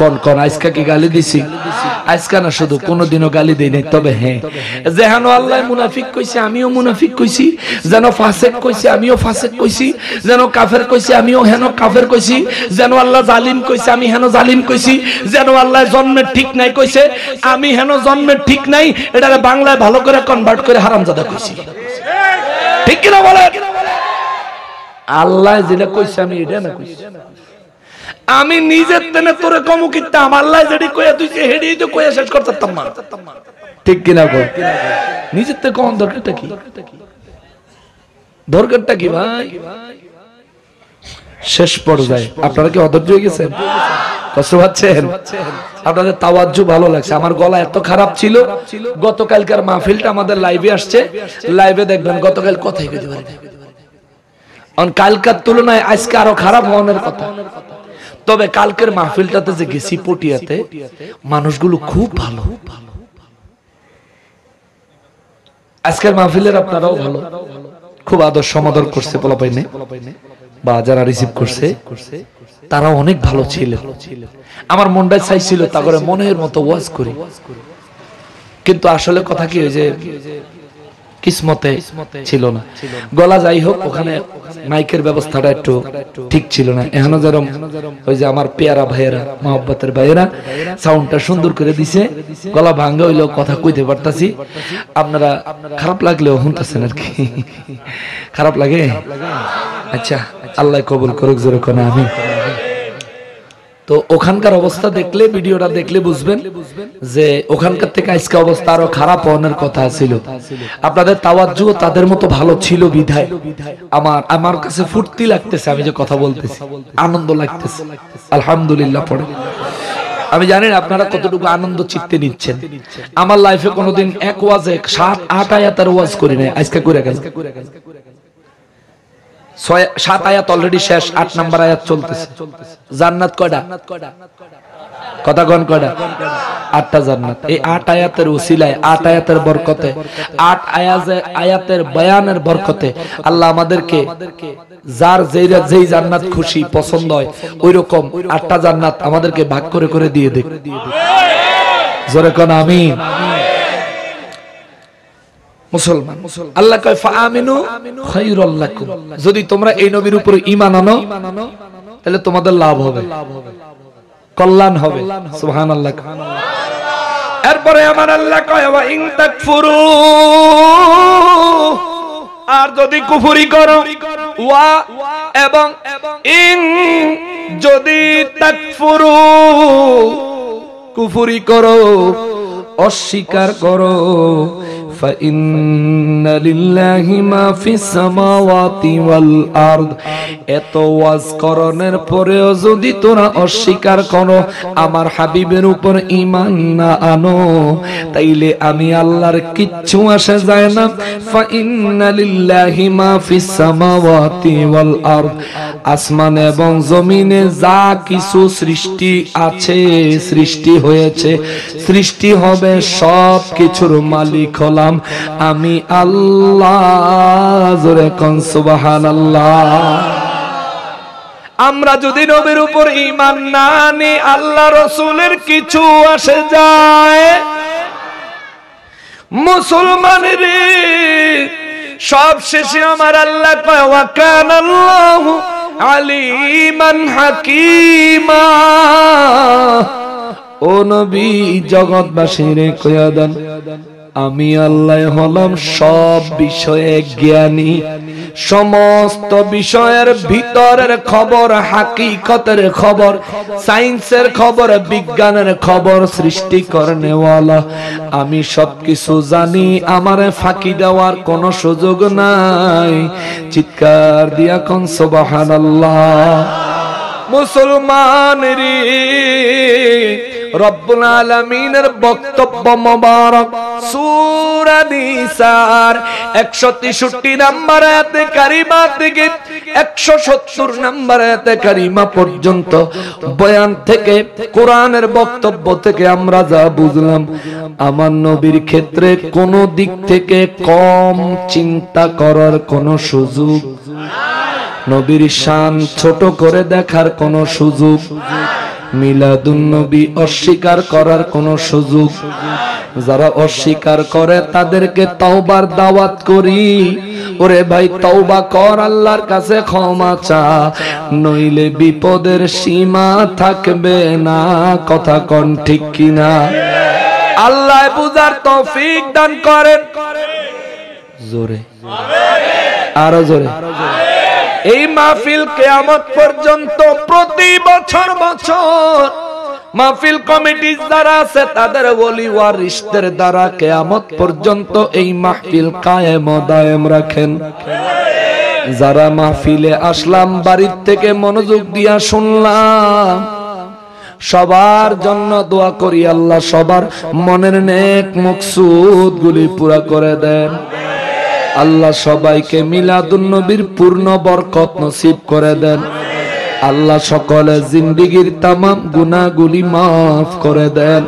কন কন আজকা কি গালি দিছি আজকা না শুধু কোনোদিনও গালি দেই নাই তবে হ্যাঁ যেহানো আল্লাহ মুনাফিক কইছে আমিও মুনাফিক কইছি যেন ফাসেক কইছে আমিও ফাসেক কইছি যেন কাফের কইছে আমিও হেন কাফের কইছি যেন আল্লাহ জালিম কইছে আমি হেন জালিম কইছি যেন আল্লাহ জন্মের ঠিক নাই কইছে আমি হেন জন্মের ঠিক নাই এটারে বাংলায় ভালো করে কনভার্ট করে হারামজাদা কইছি ঠিক কিনা বলে আল্লাহ যেটা কইছে আমি এটা না কইছি আমি নিজের তেনে তোরে কমু কিতা আমার লাই যেটি কয়ে তুই হেডি তো কয়ে শেষ করতে তাম্মা ঠিক কিনা কর নিজের তে কোন দরকারটা কি দরকারটা কি ভাই শেষ পর্যায়ে আপনারা কি অধৈর্য হয়ে গেছেন কষ্ট পাচ্ছেন আপনাদের তাওয়াজ্জু ভালো লাগছে আমার গলা এত খারাপ ছিল গতকালকার মাহফিলটা আমাদের লাইভে আসছে লাইভে দেখবেন গতকাল কথাই কইতে পারি কালকার তুলনায় আজকে আরো খারাপ হওয়ার কথা তবে কালকের মাহফিলটাতে যে গেছি পটিয়াতে মানুষগুলো খুব ভালো আজকের মাহফিলের আপনারাও ভালো খুব আদর সমাদর করছে পোলাপাইনে বা যারা রিসিভ করছে তারা অনেক ভালো ছিল আমার মনটা চাইছিল তা করে মনের মতো ওয়াজ করি কিন্তু আসলে কথা কি ওই যে কিসমতে ছিল না গলা যাই হোক ওখানে মাইকের ব্যবস্থাটা একটু ঠিক ছিল না এখনো যেরকম ওই যে আমার পেয়ারা ভাইয়েরা মহব্বতের ভাইয়েরা সাউন্ডটা সুন্দর করে দিছে গলা ভাঙ্গা হইলেও কথা কইতে পারতাছি আপনারা খারাপ লাগলেও শুনতেছেন আর কি খারাপ লাগে আচ্ছা আল্লাহ কবুল করুক যেরকম আমি তো ওখানকার অবস্থা দেখলে ভিডিওটা দেখলে বুঝবেন যে ওখানকার থেকে আজকে অবস্থা আরো খারাপ হওয়ার কথা ছিল আপনাদের তাওয়াজ্জু তাদের মতো ভালো ছিল বিধায় আমার আমার কাছে ফুর্তি লাগতেছে আমি যে কথা বলতেছি আনন্দ লাগতেছে আলহামদুলিল্লাহ পড়ে আমি জানি না আপনারা কতটুকু আনন্দ চিত্তে নিচ্ছেন আমার লাইফে কোনোদিন এক ওয়াজে সাত আট আয়াতার ওয়াজ করি নাই আজকে করে গেছে সাত আয়াত অলরেডি শেষ আট নাম্বার আয়াত চলতেছে জান্নাত কয়টা কথা গণ কয়টা আটটা জান্নাত এই আট আয়াতের উসিলায় আট আয়াতের বরকতে আট আয়াতের বয়ানের বরকতে আল্লাহ আমাদেরকে যার যেই যেই জান্নাত খুশি পছন্দ হয় ওই রকম আটটা জান্নাত আমাদেরকে ভাগ করে করে দিয়ে দেখ জোরে আমিন মুসলমান আল্লাহ কয় ফাআমিনু খায়রুল্লাকুম যদি তোমরা এই নবীর উপর ঈমান আনো তাহলে তোমাদের লাভ হবে কল্যাণ হবে সুবহানাল্লাহ এরপরে আমার আল্লাহ কয় ওয়া ইন তাকফুরু আর যদি কুফরি করো ওয়া এবং ইন যদি তাকফুরু কুফরি করো অস্বীকার করো فإن لله ما في السماوات এত ওয়াজ করণের পরেও যদি তোরা অস্বীকার করো আমার হাবিবের উপর ইমান না আনো তাইলে আমি আল্লাহর কিচ্ছু আসে যায় না ফাইন্নালিল্লাহি মা ফিস সামাওয়াতি ওয়াল আসমান এবং জমিনে যা কিছু সৃষ্টি আছে সৃষ্টি হয়েছে সৃষ্টি হবে সব কিছুর মালিক হলাম বললাম আমি আল্লাহ আমরা যদি নবীর উপর ইমান না নি আল্লাহ রসুলের কিছু আসে যায় মুসলমানের সব শেষে আমার আল্লাহ কান আল্লাহ আলিমান হাকিমা ও নবী জগৎবাসীরে কয়া আমি আল্লাহ হলাম সব বিষয়ে জ্ঞানী সমস্ত বিষয়ের ভিতরের খবর হাকিকতের খবর সায়েন্সের খবর বিজ্ঞানের খবর সৃষ্টি করনেওয়ালা আমি সবকিছু জানি আমার ফাঁকি দেওয়ার কোনো সুযোগ নাই চিৎকার দিয়া কন সোবাহান আল্লাহ মুসলমান রে রব্বুল আলামিনের বক্তব্য মোবারক সূরা নিসার 163 নম্বর আয়াতে কারিমা থেকে 170 নম্বর আয়াতে কারিমা পর্যন্ত বয়ান থেকে কোরআনের বক্তব্য থেকে আমরা যা বুঝলাম আমার নবীর ক্ষেত্রে কোন দিক থেকে কম চিন্তা করার কোন সুযোগ নবীর শান ছোট করে দেখার কোন সুযোগ মিলাদুন্নবী অস্বীকার করার কোনো সুযোগ যারা অস্বীকার করে তাদেরকে তওবার দাওয়াত করি ওরে ভাই তওবা কর আল্লাহর কাছে ক্ষমা চা নইলে বিপদের সীমা থাকবে না কথা কন ঠিক কিনা আল্লাহ বুজার তৌফিক দান করেন জোরে আরো জোরে এই মাহফিল কেয়ামত পর্যন্ত প্রতি বছর বছর মাহফিল কমিটি যারা আছে তাদের বলি ওয়ার ওয়ারিশদের দ্বারা কেয়ামত পর্যন্ত এই মাহফিল কায়েম দায়েম রাখেন যারা মাহফিলে আসলাম বাড়ির থেকে মনোযোগ দিয়া শুনলাম সবার জন্য দোয়া করি আল্লাহ সবার মনের নেক মকসুদ গুলি পুরা করে দেন আল্লাহ সবাইকে মিলাদুল নবীর পূর্ণ বরকত নসিব করে দেন আল্লাহ সকলে জিন্দিগির তামাম গুনাগুলি মাফ করে দেন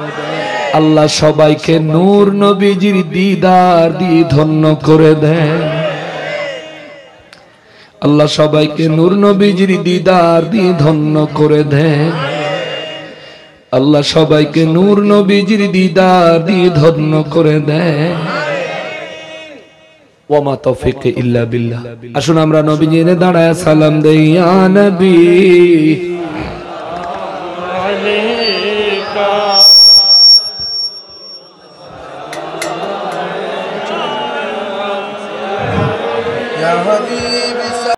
আল্লাহ সবাইকে নূর নবীজির দিদার দি ধন্য করে দেন আল্লাহ সবাইকে নূর নবীজির দিদার দি ধন্য করে দেন আল্লাহ সবাইকে নূর নবীজির দিদার দি ধন্য করে দেয় ওয়ামা তৌফিক ইল্লা বিল্লাহ আসুন আমরা নবীজির দাঁড়ায় সালাম দেয়া নবী